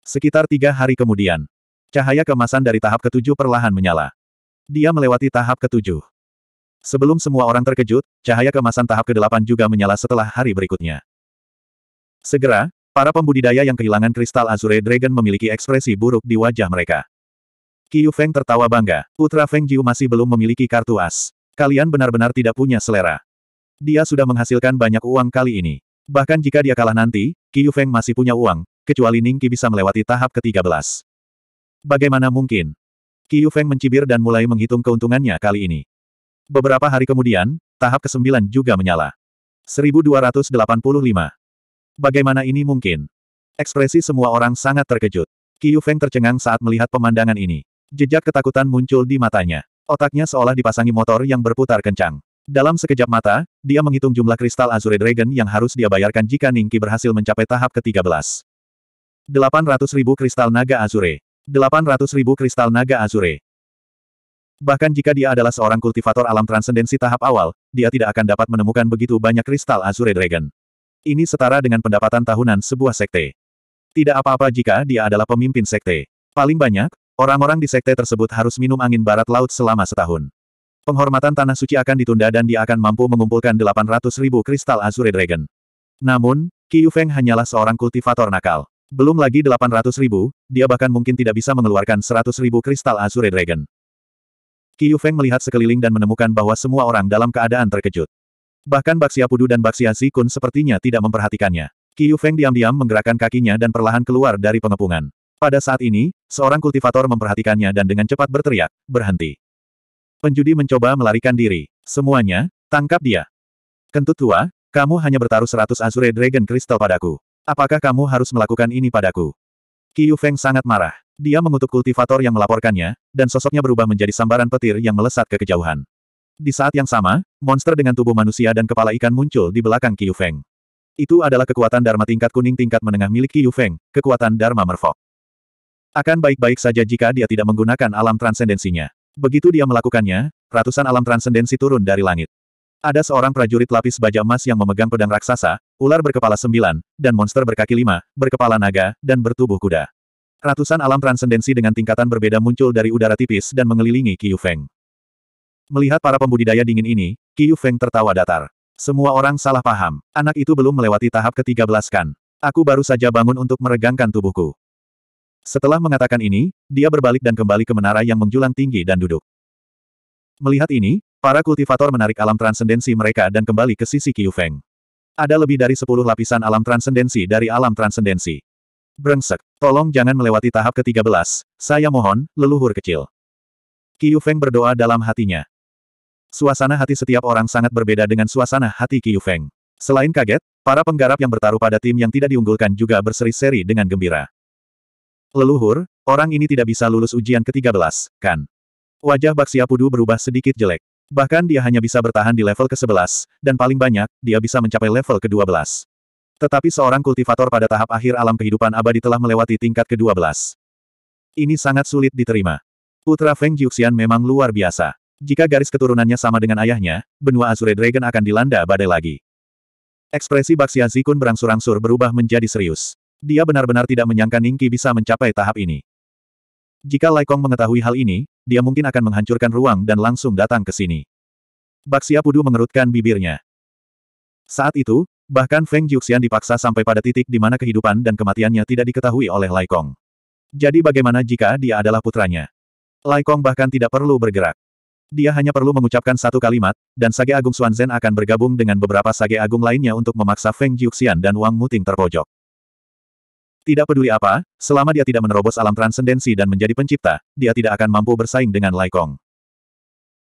Sekitar tiga hari kemudian, cahaya kemasan dari tahap ketujuh perlahan menyala. Dia melewati tahap ketujuh. Sebelum semua orang terkejut, cahaya kemasan tahap ke-8 juga menyala setelah hari berikutnya. Segera, para pembudidaya yang kehilangan kristal Azure Dragon memiliki ekspresi buruk di wajah mereka. Qiu Feng tertawa bangga, putra Feng Jiu masih belum memiliki kartu as. Kalian benar-benar tidak punya selera. Dia sudah menghasilkan banyak uang kali ini. Bahkan jika dia kalah nanti, Qiu Feng masih punya uang, kecuali Ningki bisa melewati tahap ke-13. Bagaimana mungkin? Qiu Feng mencibir dan mulai menghitung keuntungannya kali ini. Beberapa hari kemudian, tahap ke-9 juga menyala. 1285. Bagaimana ini mungkin? Ekspresi semua orang sangat terkejut. Qiu Feng tercengang saat melihat pemandangan ini. Jejak ketakutan muncul di matanya. Otaknya seolah dipasangi motor yang berputar kencang. Dalam sekejap mata, dia menghitung jumlah kristal Azure Dragon yang harus dia bayarkan jika Ningki berhasil mencapai tahap ke-13 ribu kristal naga azure. ribu kristal naga azure. Bahkan jika dia adalah seorang kultivator alam transendensi tahap awal, dia tidak akan dapat menemukan begitu banyak kristal Azure Dragon. Ini setara dengan pendapatan tahunan sebuah sekte. Tidak apa-apa jika dia adalah pemimpin sekte. Paling banyak, orang-orang di sekte tersebut harus minum angin barat laut selama setahun. Penghormatan Tanah Suci akan ditunda dan dia akan mampu mengumpulkan 800 ribu kristal Azure Dragon. Namun, Qiu Feng hanyalah seorang kultivator nakal. Belum lagi 800 ribu, dia bahkan mungkin tidak bisa mengeluarkan 100 ribu kristal Azure Dragon. Qiu Feng melihat sekeliling dan menemukan bahwa semua orang dalam keadaan terkejut. Bahkan Baxia Pudu dan Baxia Zikun sepertinya tidak memperhatikannya. Qiu Feng diam-diam menggerakkan kakinya dan perlahan keluar dari pengepungan. Pada saat ini, seorang kultivator memperhatikannya dan dengan cepat berteriak, berhenti. Penjudi mencoba melarikan diri. Semuanya, tangkap dia. Kentut tua, kamu hanya bertaruh 100 Azure Dragon Crystal padaku. Apakah kamu harus melakukan ini padaku? Qiu Feng sangat marah. Dia mengutuk kultivator yang melaporkannya, dan sosoknya berubah menjadi sambaran petir yang melesat ke kejauhan. Di saat yang sama, monster dengan tubuh manusia dan kepala ikan muncul di belakang Qiu Feng. Itu adalah kekuatan Dharma tingkat kuning tingkat menengah milik Qiu Feng, kekuatan Dharma Merfolk. Akan baik-baik saja jika dia tidak menggunakan alam transendensinya. Begitu dia melakukannya, ratusan alam transendensi turun dari langit. Ada seorang prajurit lapis baja emas yang memegang pedang raksasa, ular berkepala sembilan, dan monster berkaki lima, berkepala naga, dan bertubuh kuda. Ratusan alam transendensi dengan tingkatan berbeda muncul dari udara tipis dan mengelilingi Qiu Feng. Melihat para pembudidaya dingin ini, Qiu Feng tertawa datar. Semua orang salah paham. Anak itu belum melewati tahap ke-13 kan. Aku baru saja bangun untuk meregangkan tubuhku. Setelah mengatakan ini, dia berbalik dan kembali ke menara yang menjulang tinggi dan duduk. Melihat ini, Para kultivator menarik alam transendensi mereka dan kembali ke sisi Qiu Feng. Ada lebih dari sepuluh lapisan alam transendensi dari alam transendensi. Brengsek, tolong jangan melewati tahap ke-13, saya mohon, leluhur kecil. Qiu Feng berdoa dalam hatinya. Suasana hati setiap orang sangat berbeda dengan suasana hati Qiu Feng. Selain kaget, para penggarap yang bertaruh pada tim yang tidak diunggulkan juga berseri-seri dengan gembira. Leluhur, orang ini tidak bisa lulus ujian ke-13, kan? Wajah Baksia Pudu berubah sedikit jelek. Bahkan dia hanya bisa bertahan di level ke-11, dan paling banyak, dia bisa mencapai level ke-12. Tetapi seorang kultivator pada tahap akhir alam kehidupan abadi telah melewati tingkat ke-12. Ini sangat sulit diterima. Putra Feng Jiuxian memang luar biasa. Jika garis keturunannya sama dengan ayahnya, benua Azure Dragon akan dilanda badai lagi. Ekspresi Baxia Zikun berangsur-angsur berubah menjadi serius. Dia benar-benar tidak menyangka Ningki bisa mencapai tahap ini. Jika Lai Kong mengetahui hal ini, dia mungkin akan menghancurkan ruang dan langsung datang ke sini. Baxia Pudu mengerutkan bibirnya. Saat itu, bahkan Feng Jiuxian dipaksa sampai pada titik di mana kehidupan dan kematiannya tidak diketahui oleh Lai Kong. Jadi bagaimana jika dia adalah putranya? Lai Kong bahkan tidak perlu bergerak. Dia hanya perlu mengucapkan satu kalimat, dan Sage Agung Xuanzen akan bergabung dengan beberapa Sage Agung lainnya untuk memaksa Feng Jiuxian dan Wang Muting terpojok. Tidak peduli apa, selama dia tidak menerobos alam transendensi dan menjadi pencipta, dia tidak akan mampu bersaing dengan Lai Kong.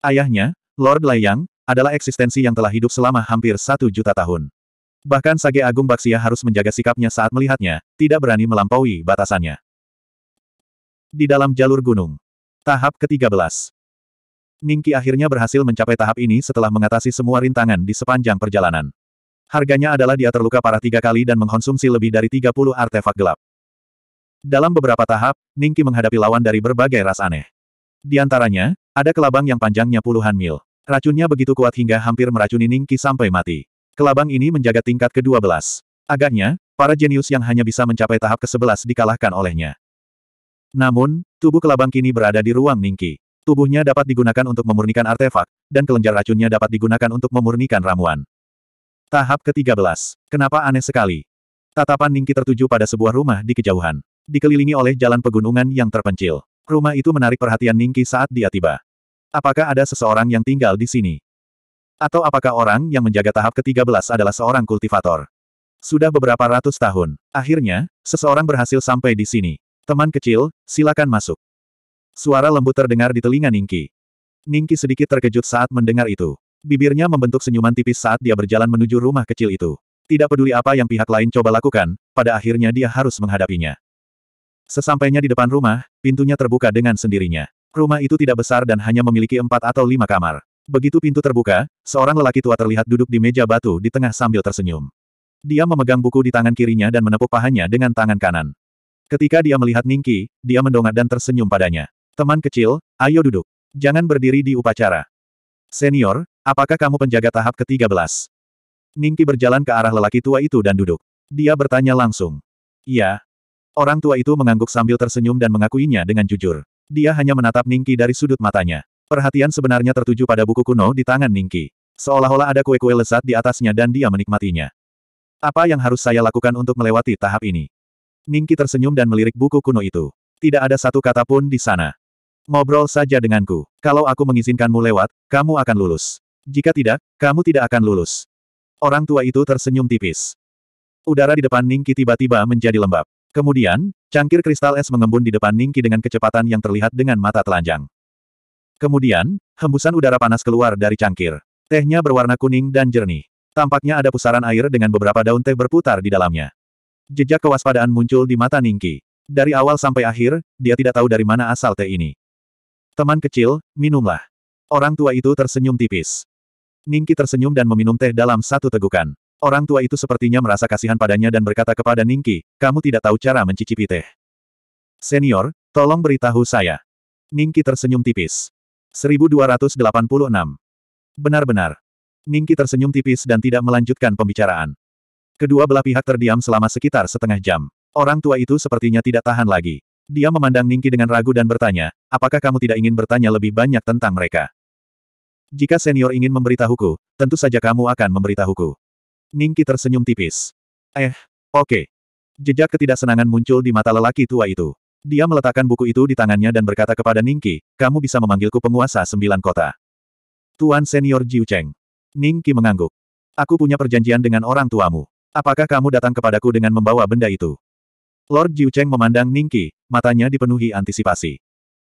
Ayahnya, Lord Lai Yang, adalah eksistensi yang telah hidup selama hampir satu juta tahun. Bahkan Sage Agung Baksia harus menjaga sikapnya saat melihatnya, tidak berani melampaui batasannya. Di dalam jalur gunung. Tahap ke-13. Ningki akhirnya berhasil mencapai tahap ini setelah mengatasi semua rintangan di sepanjang perjalanan. Harganya adalah dia terluka parah tiga kali dan mengkonsumsi lebih dari 30 artefak gelap. Dalam beberapa tahap, Ningki menghadapi lawan dari berbagai ras aneh. Di antaranya, ada kelabang yang panjangnya puluhan mil. Racunnya begitu kuat hingga hampir meracuni Ningki sampai mati. Kelabang ini menjaga tingkat ke-12. Agaknya, para jenius yang hanya bisa mencapai tahap ke-11 dikalahkan olehnya. Namun, tubuh kelabang kini berada di ruang Ningki. Tubuhnya dapat digunakan untuk memurnikan artefak, dan kelenjar racunnya dapat digunakan untuk memurnikan ramuan. Tahap ke-13. Kenapa aneh sekali? Tatapan Ningki tertuju pada sebuah rumah di kejauhan. Dikelilingi oleh jalan pegunungan yang terpencil. Rumah itu menarik perhatian Ningki saat dia tiba. Apakah ada seseorang yang tinggal di sini? Atau apakah orang yang menjaga tahap ke-13 adalah seorang kultivator? Sudah beberapa ratus tahun. Akhirnya, seseorang berhasil sampai di sini. Teman kecil, silakan masuk. Suara lembut terdengar di telinga Ningki. Ningki sedikit terkejut saat mendengar itu. Bibirnya membentuk senyuman tipis saat dia berjalan menuju rumah kecil itu. Tidak peduli apa yang pihak lain coba lakukan, pada akhirnya dia harus menghadapinya. Sesampainya di depan rumah, pintunya terbuka dengan sendirinya. Rumah itu tidak besar dan hanya memiliki empat atau lima kamar. Begitu pintu terbuka, seorang lelaki tua terlihat duduk di meja batu di tengah sambil tersenyum. Dia memegang buku di tangan kirinya dan menepuk pahanya dengan tangan kanan. Ketika dia melihat Ningki, dia mendongak dan tersenyum padanya. Teman kecil, ayo duduk. Jangan berdiri di upacara. Senior, Apakah kamu penjaga tahap ke-13? Ningki berjalan ke arah lelaki tua itu dan duduk. Dia bertanya langsung. Iya. Orang tua itu mengangguk sambil tersenyum dan mengakuinya dengan jujur. Dia hanya menatap Ningki dari sudut matanya. Perhatian sebenarnya tertuju pada buku kuno di tangan Ningki. Seolah-olah ada kue-kue lezat di atasnya dan dia menikmatinya. Apa yang harus saya lakukan untuk melewati tahap ini? Ningki tersenyum dan melirik buku kuno itu. Tidak ada satu kata pun di sana. Ngobrol saja denganku. Kalau aku mengizinkanmu lewat, kamu akan lulus. Jika tidak, kamu tidak akan lulus. Orang tua itu tersenyum tipis. Udara di depan Ningki tiba-tiba menjadi lembab. Kemudian, cangkir kristal es mengembun di depan Ningki dengan kecepatan yang terlihat dengan mata telanjang. Kemudian, hembusan udara panas keluar dari cangkir. Tehnya berwarna kuning dan jernih. Tampaknya ada pusaran air dengan beberapa daun teh berputar di dalamnya. Jejak kewaspadaan muncul di mata Ningki. Dari awal sampai akhir, dia tidak tahu dari mana asal teh ini. Teman kecil, minumlah. Orang tua itu tersenyum tipis. Ningki tersenyum dan meminum teh dalam satu tegukan. Orang tua itu sepertinya merasa kasihan padanya dan berkata kepada Ningki, kamu tidak tahu cara mencicipi teh. Senior, tolong beritahu saya. Ningki tersenyum tipis. 1286. Benar-benar. Ningki tersenyum tipis dan tidak melanjutkan pembicaraan. Kedua belah pihak terdiam selama sekitar setengah jam. Orang tua itu sepertinya tidak tahan lagi. Dia memandang Ningki dengan ragu dan bertanya, apakah kamu tidak ingin bertanya lebih banyak tentang mereka? Jika senior ingin memberitahuku, tentu saja kamu akan memberitahuku. Ningki tersenyum tipis. Eh, oke. Okay. Jejak ketidaksenangan muncul di mata lelaki tua itu. Dia meletakkan buku itu di tangannya dan berkata kepada Ningki, kamu bisa memanggilku penguasa sembilan kota. Tuan senior Jiu Cheng. Ningki mengangguk. Aku punya perjanjian dengan orang tuamu. Apakah kamu datang kepadaku dengan membawa benda itu? Lord Jiu Cheng memandang Ningki, matanya dipenuhi antisipasi.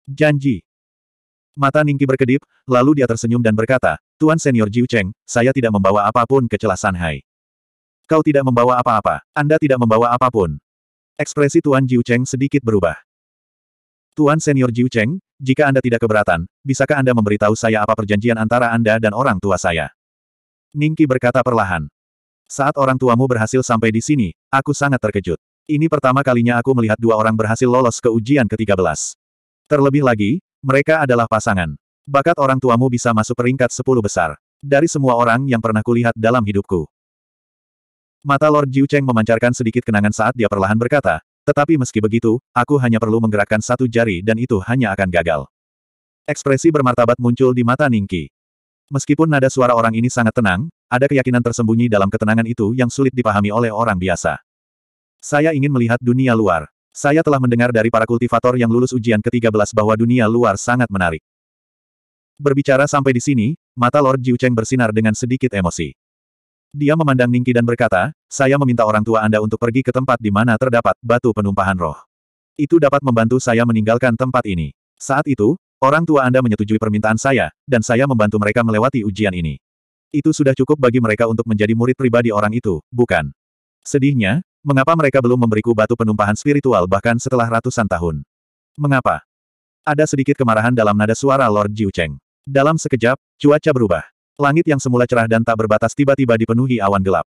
Janji. Mata Ningki berkedip, lalu dia tersenyum dan berkata, Tuan Senior Jiu Cheng, saya tidak membawa apapun ke celah Shanghai. Kau tidak membawa apa-apa, Anda tidak membawa apapun. Ekspresi Tuan Jiu Cheng sedikit berubah. Tuan Senior Jiu Cheng, jika Anda tidak keberatan, bisakah Anda memberitahu saya apa perjanjian antara Anda dan orang tua saya? Ningki berkata perlahan. Saat orang tuamu berhasil sampai di sini, aku sangat terkejut. Ini pertama kalinya aku melihat dua orang berhasil lolos ke ujian ke-13. Terlebih lagi, mereka adalah pasangan. Bakat orang tuamu bisa masuk peringkat sepuluh besar. Dari semua orang yang pernah kulihat dalam hidupku. Mata Lord Jiu Cheng memancarkan sedikit kenangan saat dia perlahan berkata, tetapi meski begitu, aku hanya perlu menggerakkan satu jari dan itu hanya akan gagal. Ekspresi bermartabat muncul di mata Ningki. Meskipun nada suara orang ini sangat tenang, ada keyakinan tersembunyi dalam ketenangan itu yang sulit dipahami oleh orang biasa. Saya ingin melihat dunia luar. Saya telah mendengar dari para kultivator yang lulus ujian ke-13 bahwa dunia luar sangat menarik. Berbicara sampai di sini, mata Lord Jiu Cheng bersinar dengan sedikit emosi. Dia memandang Ningki dan berkata, saya meminta orang tua Anda untuk pergi ke tempat di mana terdapat batu penumpahan roh. Itu dapat membantu saya meninggalkan tempat ini. Saat itu, orang tua Anda menyetujui permintaan saya, dan saya membantu mereka melewati ujian ini. Itu sudah cukup bagi mereka untuk menjadi murid pribadi orang itu, bukan? Sedihnya, Mengapa mereka belum memberiku batu penumpahan spiritual bahkan setelah ratusan tahun? Mengapa? Ada sedikit kemarahan dalam nada suara Lord Jiu Cheng. Dalam sekejap, cuaca berubah. Langit yang semula cerah dan tak berbatas tiba-tiba dipenuhi awan gelap.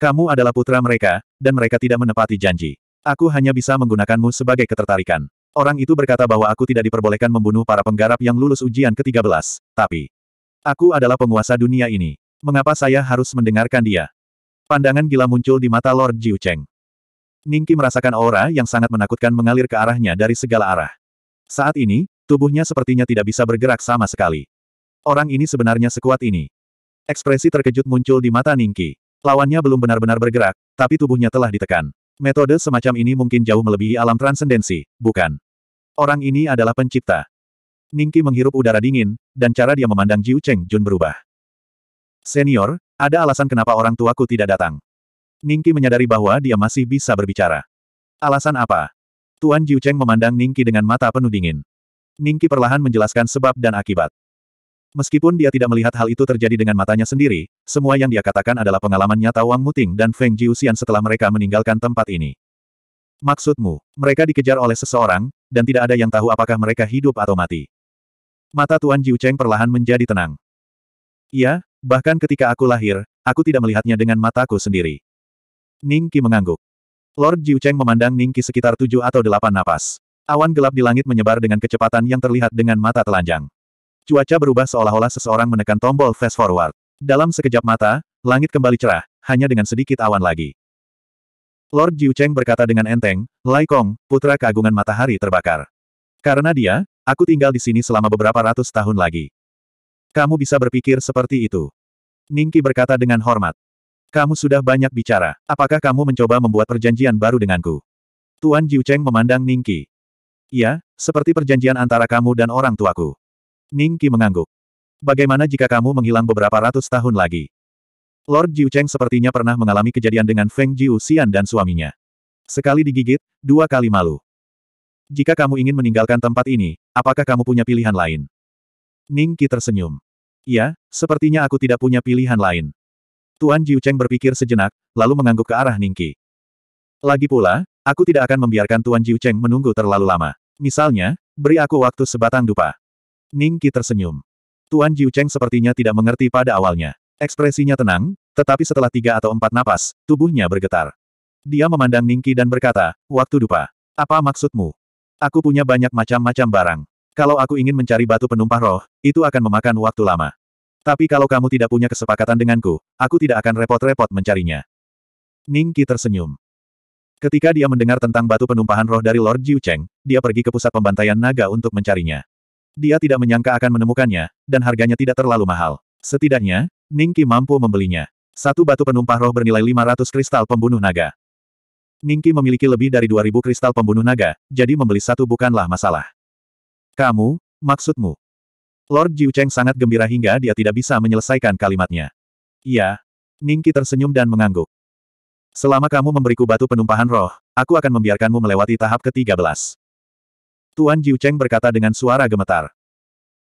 Kamu adalah putra mereka, dan mereka tidak menepati janji. Aku hanya bisa menggunakanmu sebagai ketertarikan. Orang itu berkata bahwa aku tidak diperbolehkan membunuh para penggarap yang lulus ujian ke-13, tapi... Aku adalah penguasa dunia ini. Mengapa saya harus mendengarkan dia? Pandangan gila muncul di mata Lord Jiu Cheng. Ningki merasakan aura yang sangat menakutkan mengalir ke arahnya dari segala arah. Saat ini, tubuhnya sepertinya tidak bisa bergerak sama sekali. Orang ini sebenarnya sekuat ini. Ekspresi terkejut muncul di mata Ningki. Lawannya belum benar-benar bergerak, tapi tubuhnya telah ditekan. Metode semacam ini mungkin jauh melebihi alam transendensi, bukan? Orang ini adalah pencipta. Ningki menghirup udara dingin, dan cara dia memandang Jiu Cheng Jun berubah. Senior, ada alasan kenapa orang tuaku tidak datang. Ningki menyadari bahwa dia masih bisa berbicara. Alasan apa? Tuan Jiucheng memandang Ningki dengan mata penuh dingin. Ningki perlahan menjelaskan sebab dan akibat. Meskipun dia tidak melihat hal itu terjadi dengan matanya sendiri, semua yang dia katakan adalah pengalaman nyata Wang Muting dan Feng Jiuxian setelah mereka meninggalkan tempat ini. Maksudmu, mereka dikejar oleh seseorang, dan tidak ada yang tahu apakah mereka hidup atau mati. Mata Tuan Jiucheng perlahan menjadi tenang. Iya, Bahkan ketika aku lahir, aku tidak melihatnya dengan mataku sendiri. Ning Qi mengangguk. Lord Jiu Cheng memandang Ning Qi sekitar tujuh atau delapan napas. Awan gelap di langit menyebar dengan kecepatan yang terlihat dengan mata telanjang. Cuaca berubah seolah-olah seseorang menekan tombol fast forward. Dalam sekejap mata, langit kembali cerah, hanya dengan sedikit awan lagi. Lord Jiu Cheng berkata dengan enteng, Lai Kong, putra keagungan matahari terbakar. Karena dia, aku tinggal di sini selama beberapa ratus tahun lagi. Kamu bisa berpikir seperti itu. Ningki berkata dengan hormat. Kamu sudah banyak bicara. Apakah kamu mencoba membuat perjanjian baru denganku? Tuan Jiucheng memandang Ningki. Ya, seperti perjanjian antara kamu dan orang tuaku. Ningki mengangguk. Bagaimana jika kamu menghilang beberapa ratus tahun lagi? Lord Jiucheng sepertinya pernah mengalami kejadian dengan Feng Xian dan suaminya. Sekali digigit, dua kali malu. Jika kamu ingin meninggalkan tempat ini, apakah kamu punya pilihan lain? Ning Qi tersenyum. Ya, sepertinya aku tidak punya pilihan lain. Tuan Jiu Cheng berpikir sejenak, lalu mengangguk ke arah Ning Qi. Lagi pula, aku tidak akan membiarkan Tuan Jiu Cheng menunggu terlalu lama. Misalnya, beri aku waktu sebatang dupa. Ning Qi tersenyum. Tuan Jiu Cheng sepertinya tidak mengerti pada awalnya. Ekspresinya tenang, tetapi setelah tiga atau empat napas, tubuhnya bergetar. Dia memandang Ning Qi dan berkata, waktu dupa. Apa maksudmu? Aku punya banyak macam-macam barang. Kalau aku ingin mencari batu penumpah roh, itu akan memakan waktu lama. Tapi kalau kamu tidak punya kesepakatan denganku, aku tidak akan repot-repot mencarinya. Ning Qi tersenyum. Ketika dia mendengar tentang batu penumpahan roh dari Lord Jiu Cheng, dia pergi ke pusat pembantaian naga untuk mencarinya. Dia tidak menyangka akan menemukannya, dan harganya tidak terlalu mahal. Setidaknya, Ning Qi mampu membelinya. Satu batu penumpah roh bernilai 500 kristal pembunuh naga. Ningki memiliki lebih dari 2000 kristal pembunuh naga, jadi membeli satu bukanlah masalah. Kamu, maksudmu? Lord Jiu Cheng sangat gembira hingga dia tidak bisa menyelesaikan kalimatnya. Iya. Ningki tersenyum dan mengangguk. Selama kamu memberiku batu penumpahan roh, aku akan membiarkanmu melewati tahap ke-13. Tuan Jiu Cheng berkata dengan suara gemetar.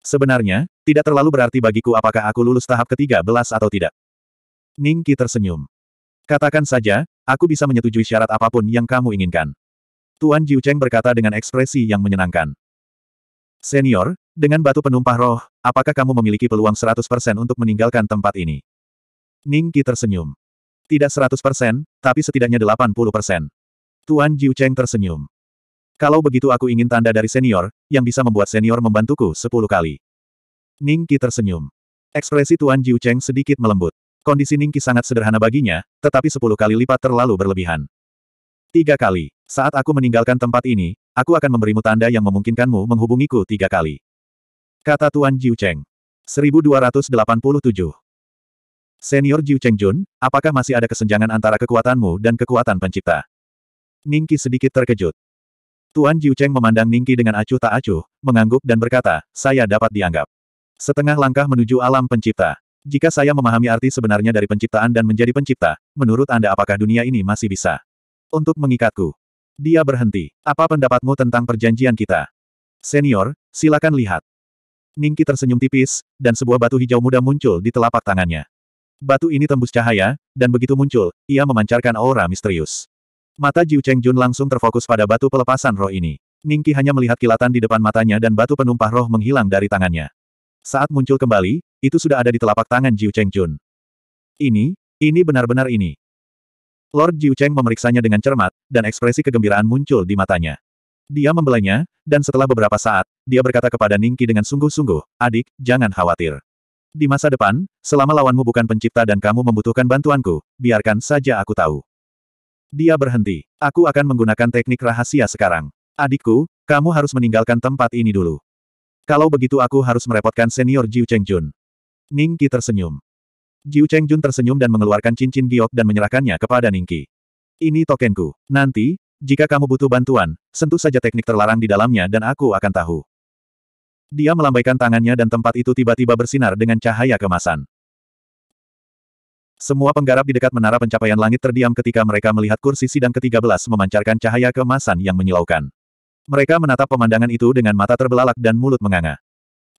Sebenarnya, tidak terlalu berarti bagiku apakah aku lulus tahap ke-13 atau tidak. Ningki tersenyum. Katakan saja, aku bisa menyetujui syarat apapun yang kamu inginkan. Tuan Jiu Cheng berkata dengan ekspresi yang menyenangkan. Senior, dengan batu penumpah roh, apakah kamu memiliki peluang 100% untuk meninggalkan tempat ini? Ning Qi tersenyum. Tidak 100%, tapi setidaknya 80%. Tuan Jiu Cheng tersenyum. Kalau begitu aku ingin tanda dari senior, yang bisa membuat senior membantuku 10 kali. Ning Qi tersenyum. Ekspresi Tuan Jiu Cheng sedikit melembut. Kondisi Ning Qi sangat sederhana baginya, tetapi 10 kali lipat terlalu berlebihan. Tiga kali. Saat aku meninggalkan tempat ini, aku akan memberimu tanda yang memungkinkanmu menghubungiku tiga kali. Kata Tuan Jiu Cheng. 1287. Senior Jiu Cheng Jun, apakah masih ada kesenjangan antara kekuatanmu dan kekuatan pencipta? Ningki sedikit terkejut. Tuan Jiu Cheng memandang Ningki dengan acuh tak acuh, mengangguk dan berkata, saya dapat dianggap. Setengah langkah menuju alam pencipta. Jika saya memahami arti sebenarnya dari penciptaan dan menjadi pencipta, menurut Anda apakah dunia ini masih bisa untuk mengikatku. Dia berhenti. Apa pendapatmu tentang perjanjian kita? Senior, silakan lihat. Ningki tersenyum tipis, dan sebuah batu hijau muda muncul di telapak tangannya. Batu ini tembus cahaya, dan begitu muncul, ia memancarkan aura misterius. Mata Jiu Cheng Jun langsung terfokus pada batu pelepasan roh ini. Ningki hanya melihat kilatan di depan matanya dan batu penumpah roh menghilang dari tangannya. Saat muncul kembali, itu sudah ada di telapak tangan Jiu Cheng Jun. Ini, ini benar-benar ini. Lord Jiu Cheng memeriksanya dengan cermat, dan ekspresi kegembiraan muncul di matanya. Dia membelainya, dan setelah beberapa saat, dia berkata kepada Ningki dengan sungguh-sungguh, adik, jangan khawatir. Di masa depan, selama lawanmu bukan pencipta dan kamu membutuhkan bantuanku, biarkan saja aku tahu. Dia berhenti. Aku akan menggunakan teknik rahasia sekarang. Adikku, kamu harus meninggalkan tempat ini dulu. Kalau begitu aku harus merepotkan senior Jiu Cheng Jun. Ningki tersenyum. Jiu Cheng Jun tersenyum dan mengeluarkan cincin giok dan menyerahkannya kepada Ningki. Ini tokenku. Nanti, jika kamu butuh bantuan, sentuh saja teknik terlarang di dalamnya dan aku akan tahu. Dia melambaikan tangannya dan tempat itu tiba-tiba bersinar dengan cahaya kemasan. Semua penggarap di dekat menara pencapaian langit terdiam ketika mereka melihat kursi sidang ke-13 memancarkan cahaya kemasan yang menyilaukan. Mereka menatap pemandangan itu dengan mata terbelalak dan mulut menganga.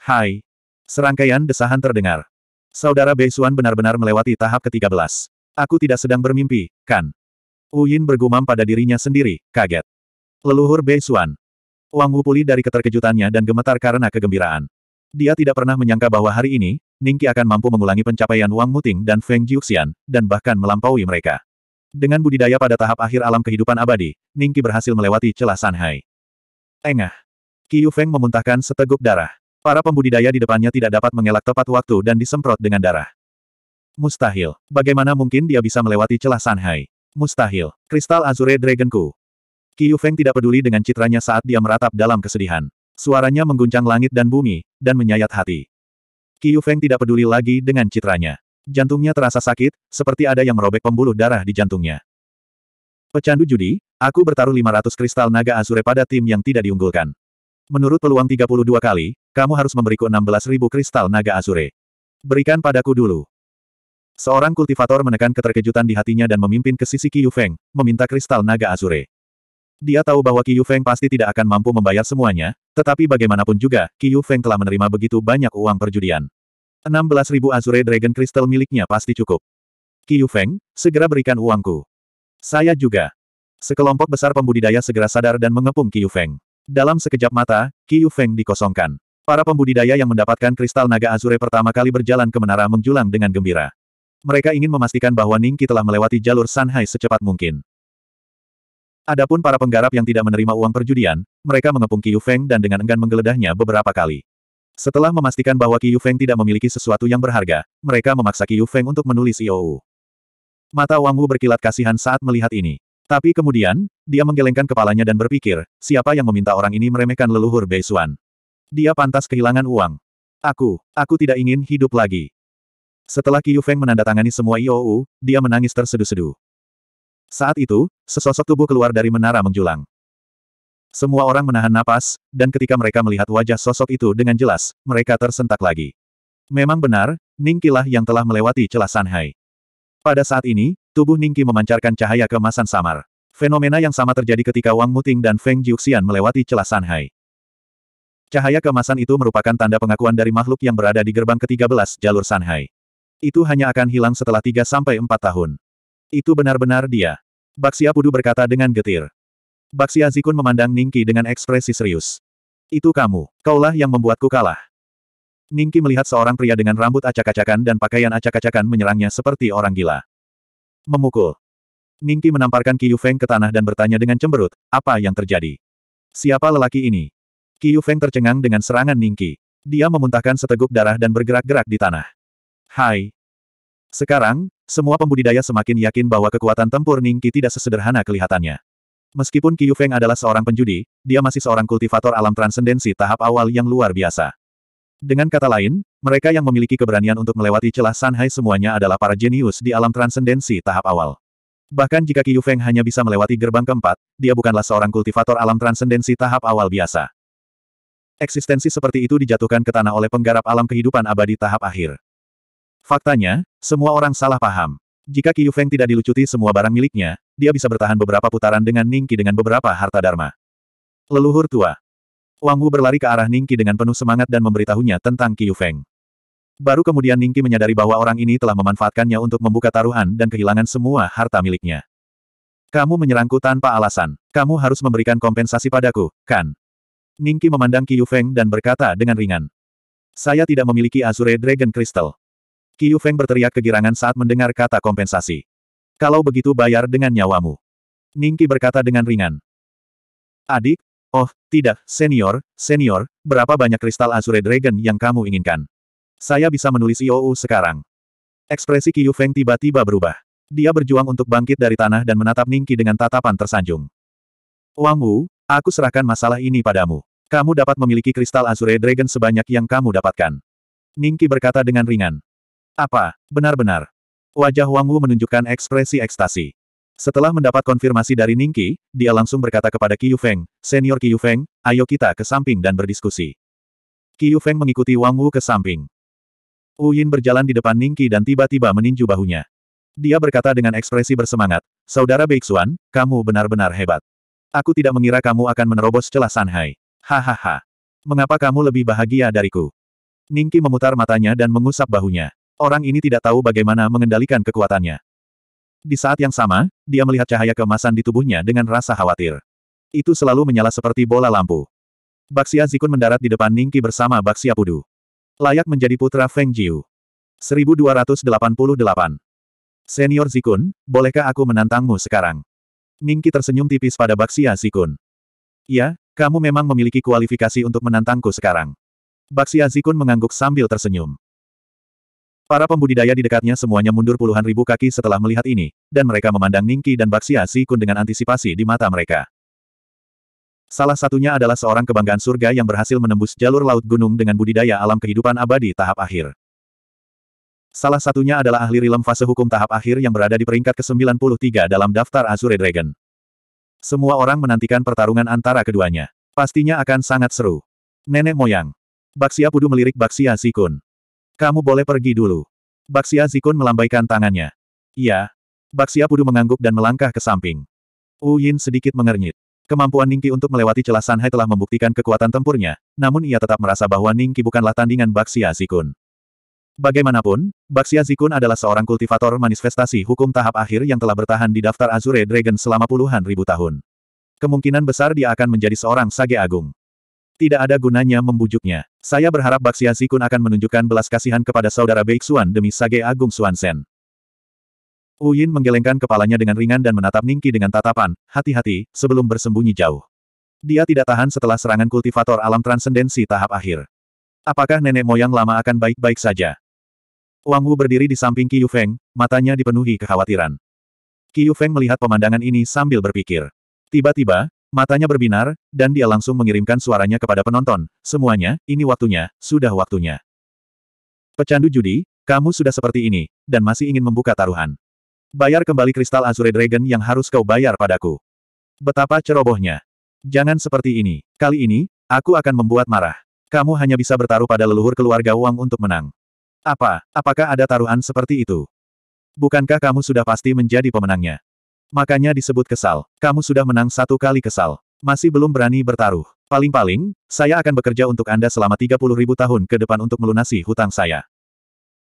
Hai! Serangkaian desahan terdengar. Saudara Beisuan benar-benar melewati tahap ke-13. Aku tidak sedang bermimpi, kan? Uyin bergumam pada dirinya sendiri, kaget. Leluhur Beisuan. Wang Wupuli dari keterkejutannya dan gemetar karena kegembiraan. Dia tidak pernah menyangka bahwa hari ini, Ningki akan mampu mengulangi pencapaian Wang Muting dan Feng Jiuxian, dan bahkan melampaui mereka. Dengan budidaya pada tahap akhir alam kehidupan abadi, Ningki berhasil melewati celah Shanghai. Engah. Qiu Feng memuntahkan seteguk darah. Para pembudidaya di depannya tidak dapat mengelak tepat waktu dan disemprot dengan darah. Mustahil. Bagaimana mungkin dia bisa melewati celah Sanhai? Mustahil. Kristal Azure Dragonku. Qiu Feng tidak peduli dengan citranya saat dia meratap dalam kesedihan. Suaranya mengguncang langit dan bumi, dan menyayat hati. Qiu Feng tidak peduli lagi dengan citranya. Jantungnya terasa sakit, seperti ada yang merobek pembuluh darah di jantungnya. Pecandu judi, aku bertaruh 500 kristal naga azure pada tim yang tidak diunggulkan. Menurut peluang 32 kali, kamu harus memberiku 16.000 kristal naga azure. Berikan padaku dulu. Seorang kultivator menekan keterkejutan di hatinya dan memimpin ke sisi Qiyu Feng, meminta kristal naga azure. Dia tahu bahwa Qiyu Feng pasti tidak akan mampu membayar semuanya, tetapi bagaimanapun juga, Qiyu Feng telah menerima begitu banyak uang perjudian. 16.000 azure dragon kristal miliknya pasti cukup. Qiyu Feng, segera berikan uangku. Saya juga. Sekelompok besar pembudidaya segera sadar dan mengepung Qiyu Feng. Dalam sekejap mata, Yu Feng dikosongkan. Para pembudidaya yang mendapatkan kristal naga azure pertama kali berjalan ke menara menjulang dengan gembira. Mereka ingin memastikan bahwa Ning Ningki telah melewati jalur Shanghai secepat mungkin. Adapun para penggarap yang tidak menerima uang perjudian, mereka mengepung Yu Feng dan dengan enggan menggeledahnya beberapa kali. Setelah memastikan bahwa Yu Feng tidak memiliki sesuatu yang berharga, mereka memaksa Yu Feng untuk menulis IOU. Mata Wang Wu berkilat kasihan saat melihat ini. Tapi kemudian, dia menggelengkan kepalanya dan berpikir, siapa yang meminta orang ini meremehkan leluhur Beisuan? Dia pantas kehilangan uang. Aku, aku tidak ingin hidup lagi. Setelah Qiu Feng menandatangani semua IOU, dia menangis tersedu-sedu. Saat itu, sesosok tubuh keluar dari menara menjulang. Semua orang menahan napas, dan ketika mereka melihat wajah sosok itu dengan jelas, mereka tersentak lagi. Memang benar, Ning yang telah melewati celah Sanhai. Pada saat ini, Tubuh Ningki memancarkan cahaya kemasan samar. Fenomena yang sama terjadi ketika Wang Muting dan Feng Jiuxian melewati celah Shanghai. Cahaya kemasan itu merupakan tanda pengakuan dari makhluk yang berada di gerbang ke-13 jalur Shanghai. Itu hanya akan hilang setelah 3-4 tahun. Itu benar-benar dia. Baxia Pudu berkata dengan getir. Baxia Zikun memandang Ningki dengan ekspresi serius. Itu kamu, kaulah yang membuatku kalah. Ningki melihat seorang pria dengan rambut acak-acakan dan pakaian acak-acakan menyerangnya seperti orang gila. Memukul. Ningki menamparkan Qiu Feng ke tanah dan bertanya dengan cemberut, apa yang terjadi? Siapa lelaki ini? Qiu Feng tercengang dengan serangan Ningki. Dia memuntahkan seteguk darah dan bergerak-gerak di tanah. Hai. Sekarang, semua pembudidaya semakin yakin bahwa kekuatan tempur Ningki tidak sesederhana kelihatannya. Meskipun Qiu Feng adalah seorang penjudi, dia masih seorang kultivator alam transendensi tahap awal yang luar biasa. Dengan kata lain, mereka yang memiliki keberanian untuk melewati celah Sanhai semuanya adalah para jenius di alam transendensi tahap awal. Bahkan jika Qiu Feng hanya bisa melewati gerbang keempat, dia bukanlah seorang kultivator alam transendensi tahap awal biasa. Eksistensi seperti itu dijatuhkan ke tanah oleh penggarap alam kehidupan abadi tahap akhir. Faktanya, semua orang salah paham. Jika Qiu Feng tidak dilucuti semua barang miliknya, dia bisa bertahan beberapa putaran dengan Ningki dengan beberapa harta dharma. Leluhur tua. Wang Wu berlari ke arah Ningki dengan penuh semangat dan memberitahunya tentang Qiu Feng. Baru kemudian Ningki menyadari bahwa orang ini telah memanfaatkannya untuk membuka taruhan dan kehilangan semua harta miliknya. Kamu menyerangku tanpa alasan. Kamu harus memberikan kompensasi padaku, kan? Ningki memandang Qiyu Feng dan berkata dengan ringan. Saya tidak memiliki Azure Dragon Crystal. Qiyu Feng berteriak kegirangan saat mendengar kata kompensasi. Kalau begitu bayar dengan nyawamu. Ningki berkata dengan ringan. Adik, oh, tidak, senior, senior, berapa banyak kristal Azure Dragon yang kamu inginkan? Saya bisa menulis IOU sekarang. Ekspresi Qiu Feng tiba-tiba berubah. Dia berjuang untuk bangkit dari tanah dan menatap Ningki dengan tatapan tersanjung. Wang Wu, aku serahkan masalah ini padamu. Kamu dapat memiliki kristal Azure Dragon sebanyak yang kamu dapatkan. Ningki berkata dengan ringan. Apa, benar-benar? Wajah Wang Wu menunjukkan ekspresi ekstasi. Setelah mendapat konfirmasi dari Ningki, dia langsung berkata kepada Qiu Feng, Senior Qiu Feng, ayo kita ke samping dan berdiskusi. Qiu Feng mengikuti Wang Wu ke samping. Wu Yin berjalan di depan Ningki dan tiba-tiba meninju bahunya. Dia berkata dengan ekspresi bersemangat, Saudara Beixuan, kamu benar-benar hebat. Aku tidak mengira kamu akan menerobos celah Sanhai. Hahaha. Mengapa kamu lebih bahagia dariku? Ningki memutar matanya dan mengusap bahunya. Orang ini tidak tahu bagaimana mengendalikan kekuatannya. Di saat yang sama, dia melihat cahaya kemasan di tubuhnya dengan rasa khawatir. Itu selalu menyala seperti bola lampu. Baksia Zikun mendarat di depan Ningki bersama Baksia Pudu. Layak menjadi putra Feng Jiu. 1288. Senior Zikun, bolehkah aku menantangmu sekarang? Ningki tersenyum tipis pada Baxia Zikun. Ya, kamu memang memiliki kualifikasi untuk menantangku sekarang. Baxia Zikun mengangguk sambil tersenyum. Para pembudidaya di dekatnya semuanya mundur puluhan ribu kaki setelah melihat ini, dan mereka memandang Ningki dan Baxia Zikun dengan antisipasi di mata mereka. Salah satunya adalah seorang kebanggaan surga yang berhasil menembus jalur laut gunung dengan budidaya alam kehidupan abadi tahap akhir. Salah satunya adalah ahli rilem fase hukum tahap akhir yang berada di peringkat ke-93 dalam daftar Azure Dragon. Semua orang menantikan pertarungan antara keduanya. Pastinya akan sangat seru. Nenek moyang. Baksia Pudu melirik Baksia Zikun. Kamu boleh pergi dulu. Baksia Zikun melambaikan tangannya. Iya. Baksia Pudu mengangguk dan melangkah ke samping. Uyin sedikit mengernyit. Kemampuan Ningki untuk melewati celah Sanhai telah membuktikan kekuatan tempurnya, namun ia tetap merasa bahwa Ningki bukanlah tandingan Baxia Zikun. Bagaimanapun, Baxia Zikun adalah seorang kultivator manifestasi hukum tahap akhir yang telah bertahan di daftar Azure Dragon selama puluhan ribu tahun. Kemungkinan besar dia akan menjadi seorang sage agung. Tidak ada gunanya membujuknya. Saya berharap Baxia Zikun akan menunjukkan belas kasihan kepada saudara Beixuan Xuan demi sage agung Xuan Shen. Uyin menggelengkan kepalanya dengan ringan dan menatap Ningki dengan tatapan, hati-hati, sebelum bersembunyi jauh. Dia tidak tahan setelah serangan kultivator alam transendensi tahap akhir. Apakah nenek moyang lama akan baik-baik saja? Wang Wu berdiri di samping Yu Feng, matanya dipenuhi kekhawatiran. Yu Feng melihat pemandangan ini sambil berpikir. Tiba-tiba, matanya berbinar, dan dia langsung mengirimkan suaranya kepada penonton, semuanya, ini waktunya, sudah waktunya. Pecandu judi, kamu sudah seperti ini, dan masih ingin membuka taruhan. Bayar kembali kristal Azure Dragon yang harus kau bayar padaku. Betapa cerobohnya. Jangan seperti ini. Kali ini, aku akan membuat marah. Kamu hanya bisa bertaruh pada leluhur keluarga Wang untuk menang. Apa, apakah ada taruhan seperti itu? Bukankah kamu sudah pasti menjadi pemenangnya? Makanya disebut kesal. Kamu sudah menang satu kali kesal. Masih belum berani bertaruh. Paling-paling, saya akan bekerja untuk Anda selama 30 ribu tahun ke depan untuk melunasi hutang saya.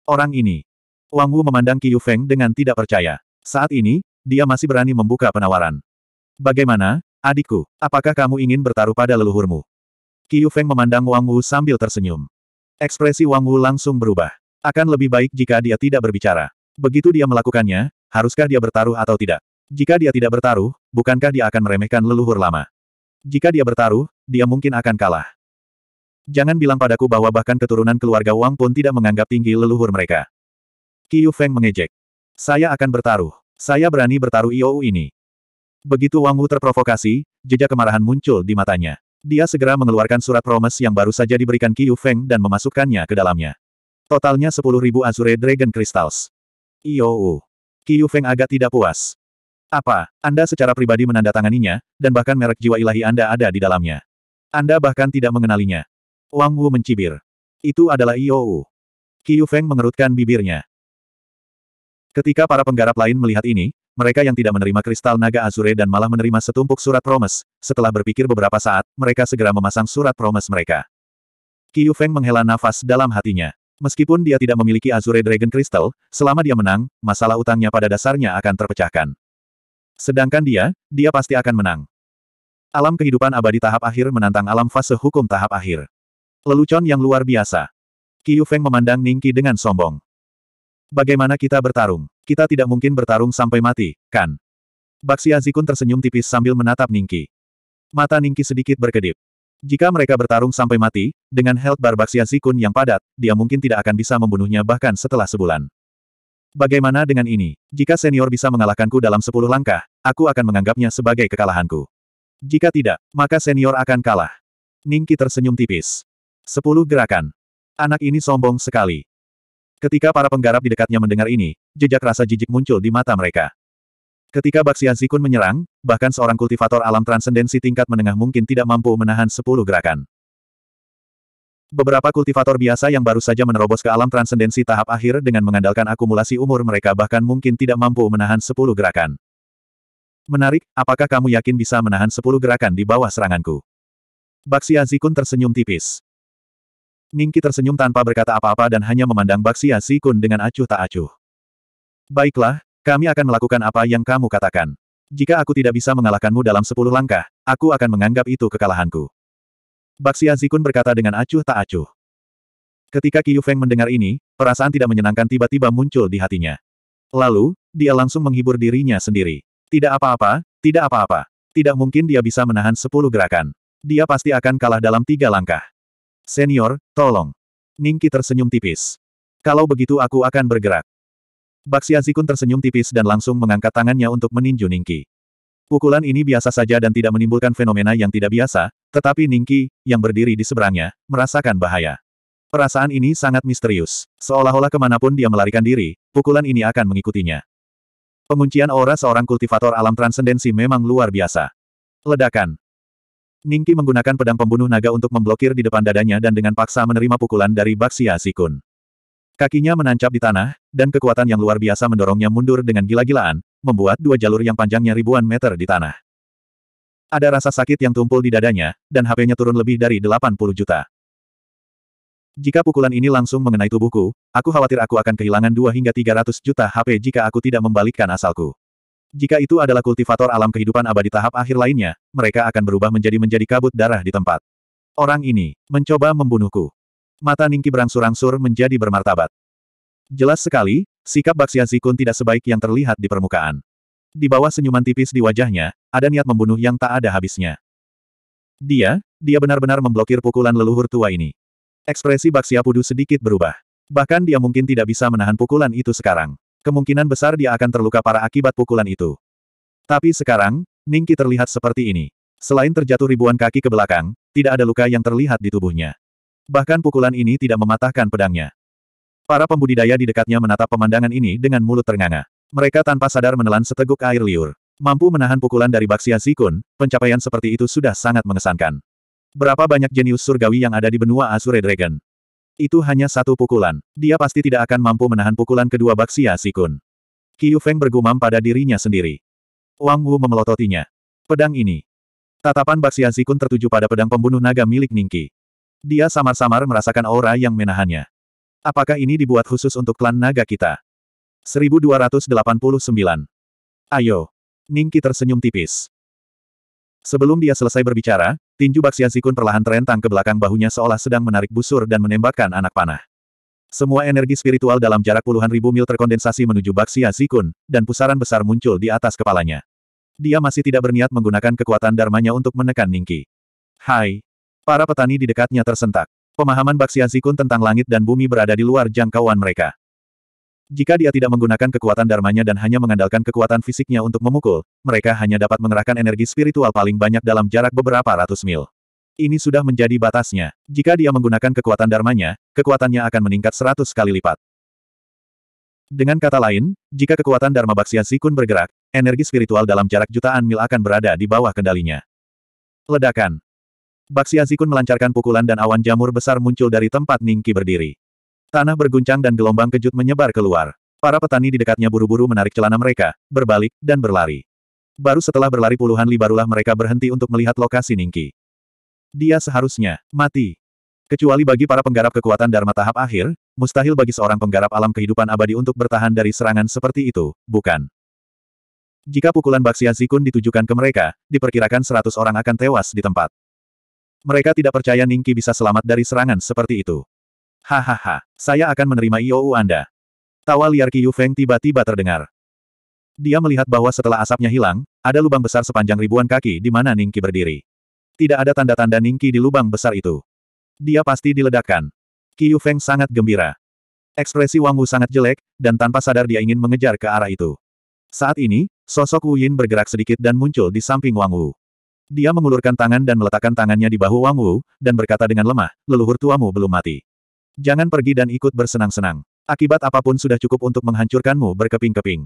Orang ini, Wang Wu memandang Qiu Feng dengan tidak percaya. Saat ini, dia masih berani membuka penawaran. Bagaimana, adikku? Apakah kamu ingin bertaruh pada leluhurmu? Qiu Feng memandang Wang Wu sambil tersenyum. Ekspresi Wang Wu langsung berubah. Akan lebih baik jika dia tidak berbicara. Begitu dia melakukannya, haruskah dia bertaruh atau tidak? Jika dia tidak bertaruh, bukankah dia akan meremehkan leluhur lama? Jika dia bertaruh, dia mungkin akan kalah. Jangan bilang padaku bahwa bahkan keturunan keluarga Wang pun tidak menganggap tinggi leluhur mereka. Yu Feng mengejek. Saya akan bertaruh. Saya berani bertaruh IOU ini. Begitu Wang Wu terprovokasi, jejak kemarahan muncul di matanya. Dia segera mengeluarkan surat promes yang baru saja diberikan Yu Feng dan memasukkannya ke dalamnya. Totalnya 10.000 Azure Dragon Crystals. IOU. Yu Feng agak tidak puas. Apa, Anda secara pribadi menandatanganinya, dan bahkan merek jiwa ilahi Anda ada di dalamnya. Anda bahkan tidak mengenalinya. Wang Wu mencibir. Itu adalah IOU. Yu Feng mengerutkan bibirnya. Ketika para penggarap lain melihat ini, mereka yang tidak menerima kristal naga azure dan malah menerima setumpuk surat promes, setelah berpikir beberapa saat, mereka segera memasang surat promes mereka. Qiu Feng menghela nafas dalam hatinya. Meskipun dia tidak memiliki Azure Dragon Crystal, selama dia menang, masalah utangnya pada dasarnya akan terpecahkan. Sedangkan dia, dia pasti akan menang. Alam kehidupan abadi tahap akhir menantang alam fase hukum tahap akhir. Lelucon yang luar biasa. Qiu Feng memandang Ningqi dengan sombong. Bagaimana kita bertarung? Kita tidak mungkin bertarung sampai mati, kan? Baksi Zikun tersenyum tipis sambil menatap Ningki. Mata Ningki sedikit berkedip. Jika mereka bertarung sampai mati, dengan health bar Baksi Zikun yang padat, dia mungkin tidak akan bisa membunuhnya bahkan setelah sebulan. Bagaimana dengan ini? Jika senior bisa mengalahkanku dalam sepuluh langkah, aku akan menganggapnya sebagai kekalahanku. Jika tidak, maka senior akan kalah. Ningki tersenyum tipis. Sepuluh gerakan. Anak ini sombong sekali. Ketika para penggarap di dekatnya mendengar ini, jejak rasa jijik muncul di mata mereka. Ketika Baxian Zikun menyerang, bahkan seorang kultivator alam transendensi tingkat menengah mungkin tidak mampu menahan sepuluh gerakan. Beberapa kultivator biasa yang baru saja menerobos ke alam transendensi tahap akhir dengan mengandalkan akumulasi umur mereka bahkan mungkin tidak mampu menahan sepuluh gerakan. Menarik, apakah kamu yakin bisa menahan sepuluh gerakan di bawah seranganku? Baxian Zikun tersenyum tipis. Ningki tersenyum tanpa berkata apa-apa dan hanya memandang Baxia Sikun dengan acuh tak acuh. Baiklah, kami akan melakukan apa yang kamu katakan. Jika aku tidak bisa mengalahkanmu dalam sepuluh langkah, aku akan menganggap itu kekalahanku. Baxia Zikun berkata dengan acuh tak acuh. Ketika Qiyu Feng mendengar ini, perasaan tidak menyenangkan tiba-tiba muncul di hatinya. Lalu, dia langsung menghibur dirinya sendiri. Tidak apa-apa, tidak apa-apa. Tidak mungkin dia bisa menahan sepuluh gerakan. Dia pasti akan kalah dalam tiga langkah. Senior, tolong. Ningki tersenyum tipis. Kalau begitu aku akan bergerak. Baksi Azikun tersenyum tipis dan langsung mengangkat tangannya untuk meninju Ningki. Pukulan ini biasa saja dan tidak menimbulkan fenomena yang tidak biasa, tetapi Ningki, yang berdiri di seberangnya, merasakan bahaya. Perasaan ini sangat misterius. Seolah-olah kemanapun dia melarikan diri, pukulan ini akan mengikutinya. Penguncian aura seorang kultivator alam transendensi memang luar biasa. Ledakan. Ningki menggunakan pedang pembunuh naga untuk memblokir di depan dadanya dan dengan paksa menerima pukulan dari Baxia Sikun. Kakinya menancap di tanah, dan kekuatan yang luar biasa mendorongnya mundur dengan gila-gilaan, membuat dua jalur yang panjangnya ribuan meter di tanah. Ada rasa sakit yang tumpul di dadanya, dan HP-nya turun lebih dari 80 juta. Jika pukulan ini langsung mengenai tubuhku, aku khawatir aku akan kehilangan 2 hingga 300 juta HP jika aku tidak membalikkan asalku. Jika itu adalah kultivator alam kehidupan abadi tahap akhir lainnya, mereka akan berubah menjadi menjadi kabut darah di tempat. Orang ini, mencoba membunuhku. Mata Ningki berangsur-angsur menjadi bermartabat. Jelas sekali, sikap Baxia Zikun tidak sebaik yang terlihat di permukaan. Di bawah senyuman tipis di wajahnya, ada niat membunuh yang tak ada habisnya. Dia, dia benar-benar memblokir pukulan leluhur tua ini. Ekspresi Baxia Pudu sedikit berubah. Bahkan dia mungkin tidak bisa menahan pukulan itu sekarang. Kemungkinan besar dia akan terluka para akibat pukulan itu. Tapi sekarang, Ningki terlihat seperti ini. Selain terjatuh ribuan kaki ke belakang, tidak ada luka yang terlihat di tubuhnya. Bahkan pukulan ini tidak mematahkan pedangnya. Para pembudidaya di dekatnya menatap pemandangan ini dengan mulut ternganga. Mereka tanpa sadar menelan seteguk air liur. Mampu menahan pukulan dari Baksia Sikun, pencapaian seperti itu sudah sangat mengesankan. Berapa banyak jenius surgawi yang ada di benua Azure Dragon? Itu hanya satu pukulan. Dia pasti tidak akan mampu menahan pukulan kedua Baksia Sikun. Qiu Feng bergumam pada dirinya sendiri. Wang Wu memelototinya. Pedang ini. Tatapan Baksia Sikun tertuju pada pedang pembunuh naga milik Ningki. Dia samar-samar merasakan aura yang menahannya. Apakah ini dibuat khusus untuk klan naga kita? 1289. Ayo. Ningki tersenyum tipis. Sebelum dia selesai berbicara, Tinju Baxian Sikun perlahan terentang ke belakang bahunya seolah sedang menarik busur dan menembakkan anak panah. Semua energi spiritual dalam jarak puluhan ribu mil terkondensasi menuju Baxia Sikun, dan pusaran besar muncul di atas kepalanya. Dia masih tidak berniat menggunakan kekuatan dharmanya untuk menekan Ningki. Hai! Para petani di dekatnya tersentak. Pemahaman Baxia Sikun tentang langit dan bumi berada di luar jangkauan mereka. Jika dia tidak menggunakan kekuatan dharmanya dan hanya mengandalkan kekuatan fisiknya untuk memukul, mereka hanya dapat mengerahkan energi spiritual paling banyak dalam jarak beberapa ratus mil. Ini sudah menjadi batasnya. Jika dia menggunakan kekuatan dharmanya, kekuatannya akan meningkat seratus kali lipat. Dengan kata lain, jika kekuatan Dharma Baksian Sikun bergerak, energi spiritual dalam jarak jutaan mil akan berada di bawah kendalinya. Ledakan. Baksian Sikun melancarkan pukulan dan awan jamur besar muncul dari tempat Ningki berdiri. Tanah berguncang dan gelombang kejut menyebar keluar. Para petani di dekatnya buru-buru menarik celana mereka, berbalik, dan berlari. Baru setelah berlari puluhan li barulah mereka berhenti untuk melihat lokasi Ningki. Dia seharusnya mati. Kecuali bagi para penggarap kekuatan Dharma tahap akhir, mustahil bagi seorang penggarap alam kehidupan abadi untuk bertahan dari serangan seperti itu, bukan? Jika pukulan Baksia Zikun ditujukan ke mereka, diperkirakan seratus orang akan tewas di tempat. Mereka tidak percaya Ningki bisa selamat dari serangan seperti itu. Hahaha, saya akan menerima IOU Anda. Tawa liar Qiyu Feng tiba-tiba terdengar. Dia melihat bahwa setelah asapnya hilang, ada lubang besar sepanjang ribuan kaki di mana Ningki berdiri. Tidak ada tanda-tanda Ningki di lubang besar itu. Dia pasti diledakkan. Qiyu Feng sangat gembira. Ekspresi Wang Wu sangat jelek, dan tanpa sadar dia ingin mengejar ke arah itu. Saat ini, sosok Wu Yin bergerak sedikit dan muncul di samping Wang Wu. Dia mengulurkan tangan dan meletakkan tangannya di bahu Wang Wu, dan berkata dengan lemah, leluhur tuamu belum mati. Jangan pergi dan ikut bersenang-senang. Akibat apapun sudah cukup untuk menghancurkanmu berkeping-keping.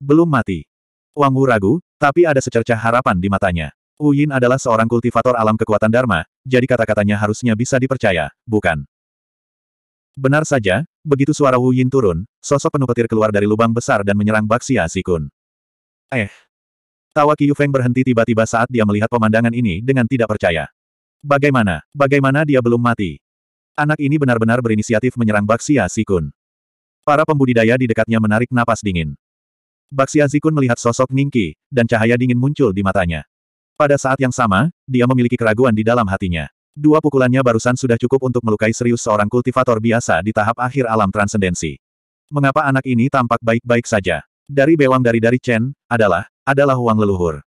Belum mati. Wang Wu ragu, tapi ada secercah harapan di matanya. Wu Yin adalah seorang kultivator alam kekuatan Dharma, jadi kata-katanya harusnya bisa dipercaya, bukan? Benar saja, begitu suara Wu Yin turun, sosok penuh petir keluar dari lubang besar dan menyerang Baxia Sikun. Eh. Tawa Qiu Feng berhenti tiba-tiba saat dia melihat pemandangan ini dengan tidak percaya. Bagaimana, bagaimana dia belum mati? Anak ini benar-benar berinisiatif menyerang Baxia Sikun. Para pembudidaya di dekatnya menarik napas dingin. Baxia Sikun melihat sosok Ningki, dan cahaya dingin muncul di matanya. Pada saat yang sama, dia memiliki keraguan di dalam hatinya. Dua pukulannya barusan sudah cukup untuk melukai serius seorang kultivator biasa di tahap akhir alam transendensi. Mengapa anak ini tampak baik-baik saja? Dari Bewang dari dari Chen, adalah, adalah Wang Leluhur.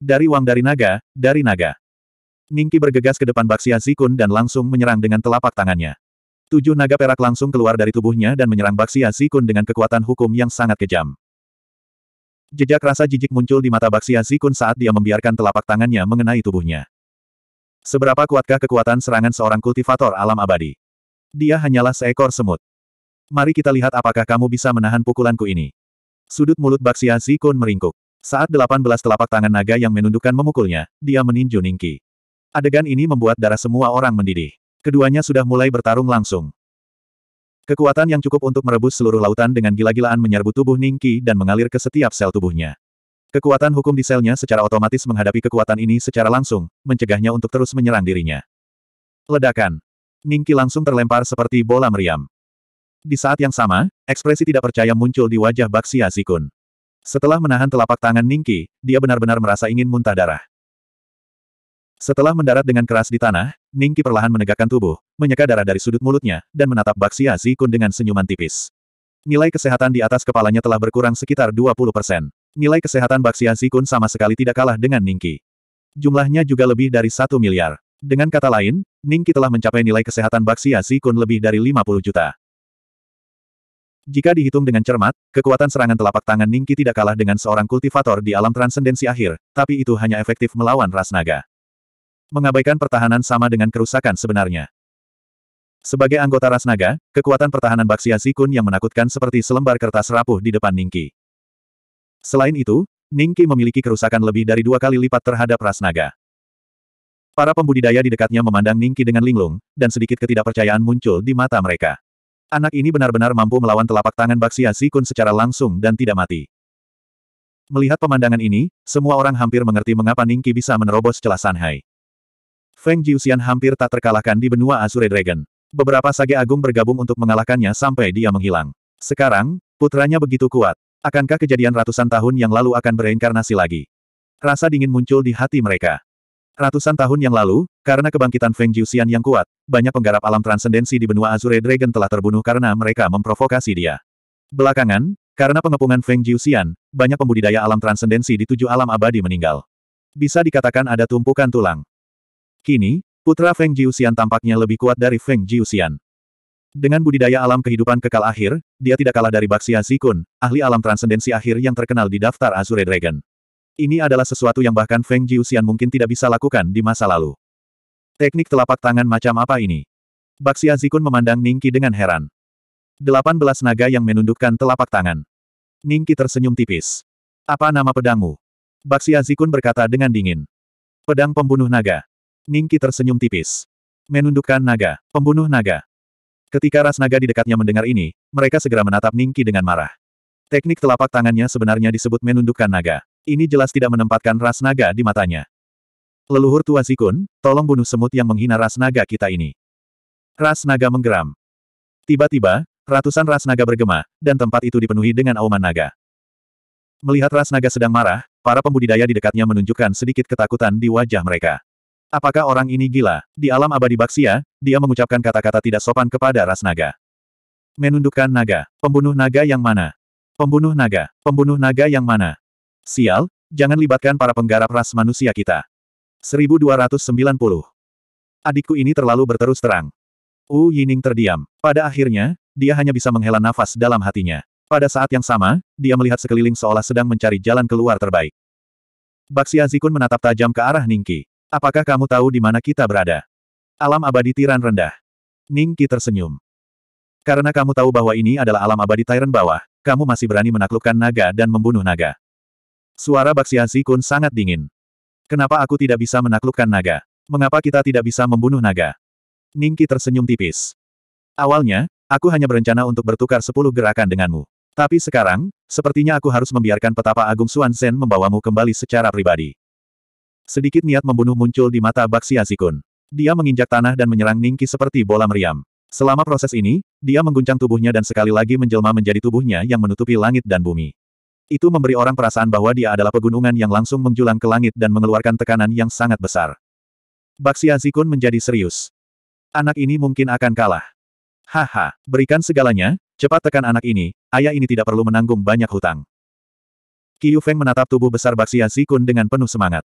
Dari Wang dari Naga, dari Naga. Ningki bergegas ke depan Baxia Zikun dan langsung menyerang dengan telapak tangannya. Tujuh naga perak langsung keluar dari tubuhnya dan menyerang Baxia Zikun dengan kekuatan hukum yang sangat kejam. Jejak rasa jijik muncul di mata Baxia Zikun saat dia membiarkan telapak tangannya mengenai tubuhnya. Seberapa kuatkah kekuatan serangan seorang kultivator alam abadi? Dia hanyalah seekor semut. Mari kita lihat apakah kamu bisa menahan pukulanku ini. Sudut mulut Baxia Zikun meringkuk. Saat 18 telapak tangan naga yang menundukkan memukulnya, dia meninju Ningki. Adegan ini membuat darah semua orang mendidih. Keduanya sudah mulai bertarung langsung. Kekuatan yang cukup untuk merebus seluruh lautan dengan gila-gilaan menyerbu tubuh Ningki dan mengalir ke setiap sel tubuhnya. Kekuatan hukum di selnya secara otomatis menghadapi kekuatan ini secara langsung, mencegahnya untuk terus menyerang dirinya. Ledakan. Ningki langsung terlempar seperti bola meriam. Di saat yang sama, ekspresi tidak percaya muncul di wajah Baxia Zikun. Setelah menahan telapak tangan Ningki, dia benar-benar merasa ingin muntah darah. Setelah mendarat dengan keras di tanah, Ningki perlahan menegakkan tubuh, menyeka darah dari sudut mulutnya, dan menatap Baxia Zikun dengan senyuman tipis. Nilai kesehatan di atas kepalanya telah berkurang sekitar 20 persen. Nilai kesehatan Baxia Zikun sama sekali tidak kalah dengan Ningki. Jumlahnya juga lebih dari satu miliar. Dengan kata lain, Ningki telah mencapai nilai kesehatan Baxia Zikun lebih dari 50 juta. Jika dihitung dengan cermat, kekuatan serangan telapak tangan Ningki tidak kalah dengan seorang kultivator di alam transendensi akhir, tapi itu hanya efektif melawan ras naga. Mengabaikan pertahanan sama dengan kerusakan sebenarnya. Sebagai anggota ras naga, kekuatan pertahanan Baxia Zikun yang menakutkan seperti selembar kertas rapuh di depan Ningki. Selain itu, Ningki memiliki kerusakan lebih dari dua kali lipat terhadap ras naga. Para pembudidaya di dekatnya memandang Ningki dengan linglung, dan sedikit ketidakpercayaan muncul di mata mereka. Anak ini benar-benar mampu melawan telapak tangan Baxia Zikun secara langsung dan tidak mati. Melihat pemandangan ini, semua orang hampir mengerti mengapa Ningki bisa menerobos celah Sanhai. Feng Jiuxian hampir tak terkalahkan di benua Azure Dragon. Beberapa sage agung bergabung untuk mengalahkannya sampai dia menghilang. Sekarang, putranya begitu kuat. Akankah kejadian ratusan tahun yang lalu akan bereinkarnasi lagi? Rasa dingin muncul di hati mereka. Ratusan tahun yang lalu, karena kebangkitan Feng Jiuxian yang kuat, banyak penggarap alam transendensi di benua Azure Dragon telah terbunuh karena mereka memprovokasi dia. Belakangan, karena pengepungan Feng Jiuxian, banyak pembudidaya alam transendensi di tujuh alam abadi meninggal. Bisa dikatakan ada tumpukan tulang. Kini, putra Feng Jiuxian tampaknya lebih kuat dari Feng Jiuxian. Dengan budidaya alam kehidupan kekal akhir, dia tidak kalah dari Baxia Zikun, ahli alam transendensi akhir yang terkenal di daftar Azure Dragon. Ini adalah sesuatu yang bahkan Feng Jiuxian mungkin tidak bisa lakukan di masa lalu. Teknik telapak tangan macam apa ini? Baxia Zikun memandang Ningki dengan heran. 18 naga yang menundukkan telapak tangan. Ningki tersenyum tipis. Apa nama pedangmu? Baxia Zikun berkata dengan dingin. Pedang pembunuh naga. Ningki tersenyum tipis. Menundukkan naga, pembunuh naga. Ketika ras naga di dekatnya mendengar ini, mereka segera menatap Ningki dengan marah. Teknik telapak tangannya sebenarnya disebut menundukkan naga. Ini jelas tidak menempatkan ras naga di matanya. Leluhur tua Zikun, tolong bunuh semut yang menghina ras naga kita ini. Ras naga menggeram. Tiba-tiba, ratusan ras naga bergema, dan tempat itu dipenuhi dengan auman naga. Melihat ras naga sedang marah, para pembudidaya di dekatnya menunjukkan sedikit ketakutan di wajah mereka. Apakah orang ini gila? Di alam abadi Baksia, dia mengucapkan kata-kata tidak sopan kepada ras naga. Menundukkan naga. Pembunuh naga yang mana? Pembunuh naga. Pembunuh naga yang mana? Sial, jangan libatkan para penggarap ras manusia kita. 1290. Adikku ini terlalu berterus terang. Wu Yining terdiam. Pada akhirnya, dia hanya bisa menghela nafas dalam hatinya. Pada saat yang sama, dia melihat sekeliling seolah sedang mencari jalan keluar terbaik. Baksia Zikun menatap tajam ke arah Ningki. Apakah kamu tahu di mana kita berada? Alam abadi tiran rendah. Ning Qi tersenyum. Karena kamu tahu bahwa ini adalah alam abadi tiran bawah, kamu masih berani menaklukkan naga dan membunuh naga. Suara Baxiasi Kun sangat dingin. Kenapa aku tidak bisa menaklukkan naga? Mengapa kita tidak bisa membunuh naga? Ningki tersenyum tipis. Awalnya, aku hanya berencana untuk bertukar sepuluh gerakan denganmu. Tapi sekarang, sepertinya aku harus membiarkan petapa Agung Suan Zen membawamu kembali secara pribadi. Sedikit niat membunuh muncul di mata Baxi Zikun. Dia menginjak tanah dan menyerang Ningki seperti bola meriam. Selama proses ini, dia mengguncang tubuhnya dan sekali lagi menjelma menjadi tubuhnya yang menutupi langit dan bumi. Itu memberi orang perasaan bahwa dia adalah pegunungan yang langsung menjulang ke langit dan mengeluarkan tekanan yang sangat besar. Baxi Zikun menjadi serius. Anak ini mungkin akan kalah. Haha, berikan segalanya, cepat tekan anak ini, ayah ini tidak perlu menanggung banyak hutang. Qiu Feng menatap tubuh besar Baxi Zikun dengan penuh semangat.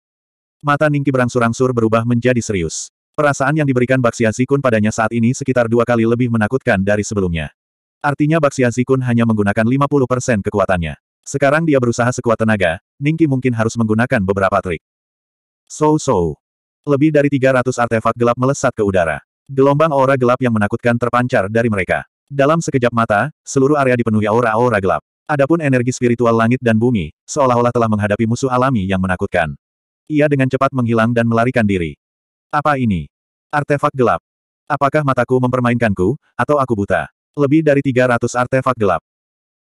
Mata Ningki berangsur-angsur berubah menjadi serius. Perasaan yang diberikan Baxia Zikun padanya saat ini sekitar dua kali lebih menakutkan dari sebelumnya. Artinya Baxia Zikun hanya menggunakan 50% kekuatannya. Sekarang dia berusaha sekuat tenaga, Ningki mungkin harus menggunakan beberapa trik. So-so. Lebih dari 300 artefak gelap melesat ke udara. Gelombang aura gelap yang menakutkan terpancar dari mereka. Dalam sekejap mata, seluruh area dipenuhi aura-aura gelap. Adapun energi spiritual langit dan bumi, seolah-olah telah menghadapi musuh alami yang menakutkan. Ia dengan cepat menghilang dan melarikan diri. Apa ini? Artefak gelap. Apakah mataku mempermainkanku, atau aku buta? Lebih dari 300 artefak gelap.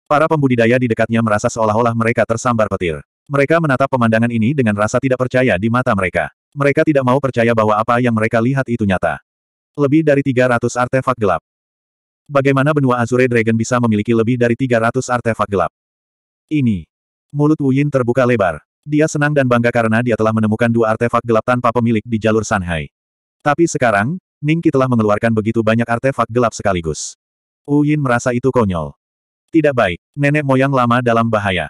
Para pembudidaya di dekatnya merasa seolah-olah mereka tersambar petir. Mereka menatap pemandangan ini dengan rasa tidak percaya di mata mereka. Mereka tidak mau percaya bahwa apa yang mereka lihat itu nyata. Lebih dari 300 artefak gelap. Bagaimana benua Azure Dragon bisa memiliki lebih dari 300 artefak gelap? Ini. Mulut Wuyin terbuka lebar. Dia senang dan bangga karena dia telah menemukan dua artefak gelap tanpa pemilik di jalur Shanghai. Tapi sekarang, Ningki telah mengeluarkan begitu banyak artefak gelap sekaligus. Uyin merasa itu konyol. Tidak baik, nenek moyang lama dalam bahaya.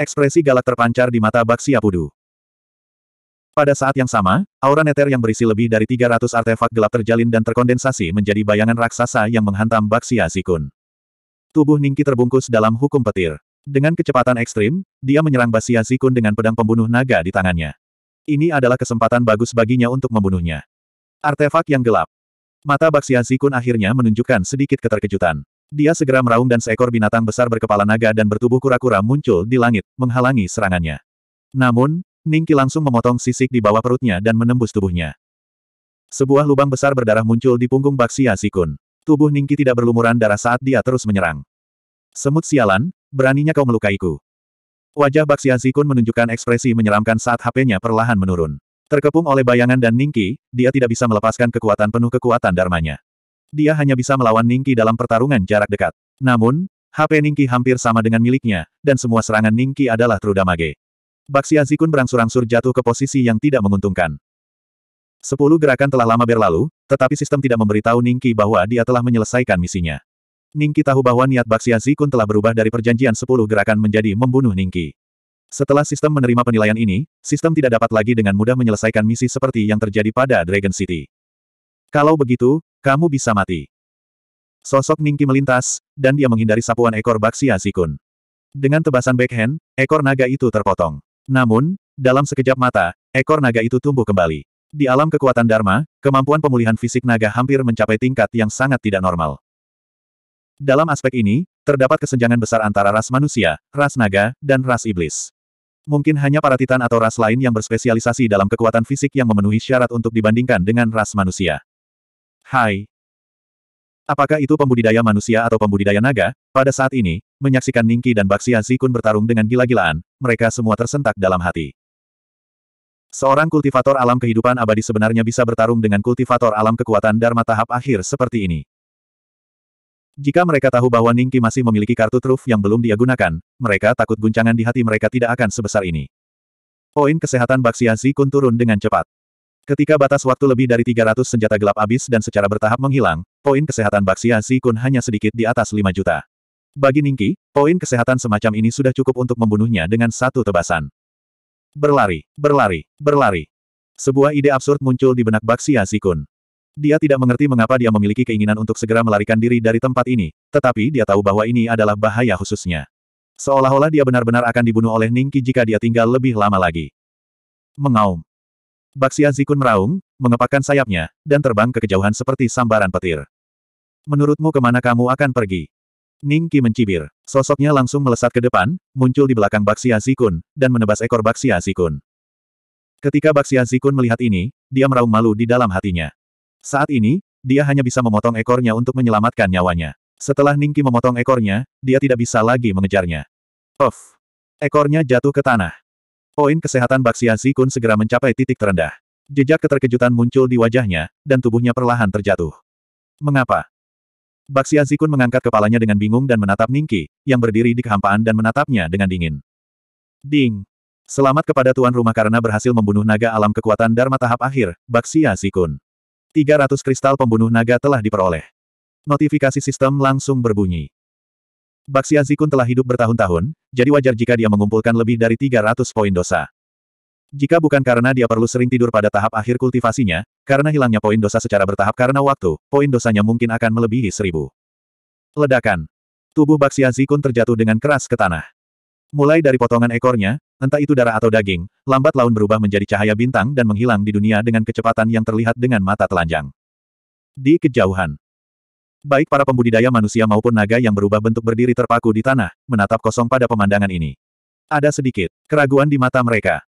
Ekspresi galak terpancar di mata Bak Siapudu. Pada saat yang sama, aura neter yang berisi lebih dari 300 artefak gelap terjalin dan terkondensasi menjadi bayangan raksasa yang menghantam Baksi Zikun. Tubuh Ningki terbungkus dalam hukum petir. Dengan kecepatan ekstrim, dia menyerang Basia Zikun dengan pedang pembunuh naga di tangannya. Ini adalah kesempatan bagus baginya untuk membunuhnya. Artefak yang gelap. Mata Baxia Zikun akhirnya menunjukkan sedikit keterkejutan. Dia segera meraung dan seekor binatang besar berkepala naga dan bertubuh kura-kura muncul di langit, menghalangi serangannya. Namun, Ningki langsung memotong sisik di bawah perutnya dan menembus tubuhnya. Sebuah lubang besar berdarah muncul di punggung Baxia Sikun. Tubuh Ningki tidak berlumuran darah saat dia terus menyerang. Semut sialan, beraninya kau melukaiku. Wajah Baxian Zikun menunjukkan ekspresi menyeramkan saat HP-nya perlahan menurun. Terkepung oleh bayangan dan Ningki, dia tidak bisa melepaskan kekuatan penuh kekuatan darmanya. Dia hanya bisa melawan Ningki dalam pertarungan jarak dekat. Namun, HP Ningki hampir sama dengan miliknya, dan semua serangan Ningki adalah Trudamage. Baxian Zikun berangsur-angsur jatuh ke posisi yang tidak menguntungkan. Sepuluh gerakan telah lama berlalu, tetapi sistem tidak memberitahu Ningki bahwa dia telah menyelesaikan misinya. Ningki tahu bahwa niat Baxia Zikun telah berubah dari perjanjian 10 gerakan menjadi membunuh Ningki. Setelah sistem menerima penilaian ini, sistem tidak dapat lagi dengan mudah menyelesaikan misi seperti yang terjadi pada Dragon City. Kalau begitu, kamu bisa mati. Sosok Ningki melintas, dan dia menghindari sapuan ekor Baxia Zikun. Dengan tebasan backhand, ekor naga itu terpotong. Namun, dalam sekejap mata, ekor naga itu tumbuh kembali. Di alam kekuatan Dharma, kemampuan pemulihan fisik naga hampir mencapai tingkat yang sangat tidak normal. Dalam aspek ini, terdapat kesenjangan besar antara ras manusia, ras naga, dan ras iblis. Mungkin hanya para titan atau ras lain yang berspesialisasi dalam kekuatan fisik yang memenuhi syarat untuk dibandingkan dengan ras manusia. Hai. Apakah itu pembudidaya manusia atau pembudidaya naga? Pada saat ini, menyaksikan Ningki dan Baxia Zikun bertarung dengan gila-gilaan, mereka semua tersentak dalam hati. Seorang kultivator alam kehidupan abadi sebenarnya bisa bertarung dengan kultivator alam kekuatan Dharma tahap akhir seperti ini. Jika mereka tahu bahwa Ningki masih memiliki kartu truf yang belum dia gunakan, mereka takut guncangan di hati mereka tidak akan sebesar ini. Poin kesehatan Baxia Zikun turun dengan cepat. Ketika batas waktu lebih dari 300 senjata gelap habis dan secara bertahap menghilang, poin kesehatan Baxia Zikun hanya sedikit di atas 5 juta. Bagi Ningki, poin kesehatan semacam ini sudah cukup untuk membunuhnya dengan satu tebasan. Berlari, berlari, berlari. Sebuah ide absurd muncul di benak Baxia Zikun. Dia tidak mengerti mengapa dia memiliki keinginan untuk segera melarikan diri dari tempat ini, tetapi dia tahu bahwa ini adalah bahaya khususnya. Seolah-olah dia benar-benar akan dibunuh oleh Ningki jika dia tinggal lebih lama lagi. Mengaum. Baxia Zikun meraung, mengepakkan sayapnya, dan terbang ke kejauhan seperti sambaran petir. Menurutmu kemana kamu akan pergi? Ningki mencibir. Sosoknya langsung melesat ke depan, muncul di belakang Baxia Zikun, dan menebas ekor Baxia Zikun. Ketika Baxia Zikun melihat ini, dia meraung malu di dalam hatinya. Saat ini, dia hanya bisa memotong ekornya untuk menyelamatkan nyawanya. Setelah Ningki memotong ekornya, dia tidak bisa lagi mengejarnya. of, Ekornya jatuh ke tanah. Poin kesehatan Baxia Sikun segera mencapai titik terendah. Jejak keterkejutan muncul di wajahnya, dan tubuhnya perlahan terjatuh. Mengapa? Baxia Sikun mengangkat kepalanya dengan bingung dan menatap Ningki, yang berdiri di kehampaan dan menatapnya dengan dingin. Ding! Selamat kepada tuan rumah karena berhasil membunuh naga alam kekuatan Dharma tahap akhir, Baxia Sikun. 300 kristal pembunuh naga telah diperoleh. Notifikasi sistem langsung berbunyi. Baxia Zikun telah hidup bertahun-tahun, jadi wajar jika dia mengumpulkan lebih dari 300 poin dosa. Jika bukan karena dia perlu sering tidur pada tahap akhir kultivasinya, karena hilangnya poin dosa secara bertahap karena waktu, poin dosanya mungkin akan melebihi seribu. Ledakan. Tubuh Baxia Zikun terjatuh dengan keras ke tanah. Mulai dari potongan ekornya, entah itu darah atau daging, lambat laun berubah menjadi cahaya bintang dan menghilang di dunia dengan kecepatan yang terlihat dengan mata telanjang. Di kejauhan, baik para pembudidaya manusia maupun naga yang berubah bentuk berdiri terpaku di tanah, menatap kosong pada pemandangan ini. Ada sedikit keraguan di mata mereka.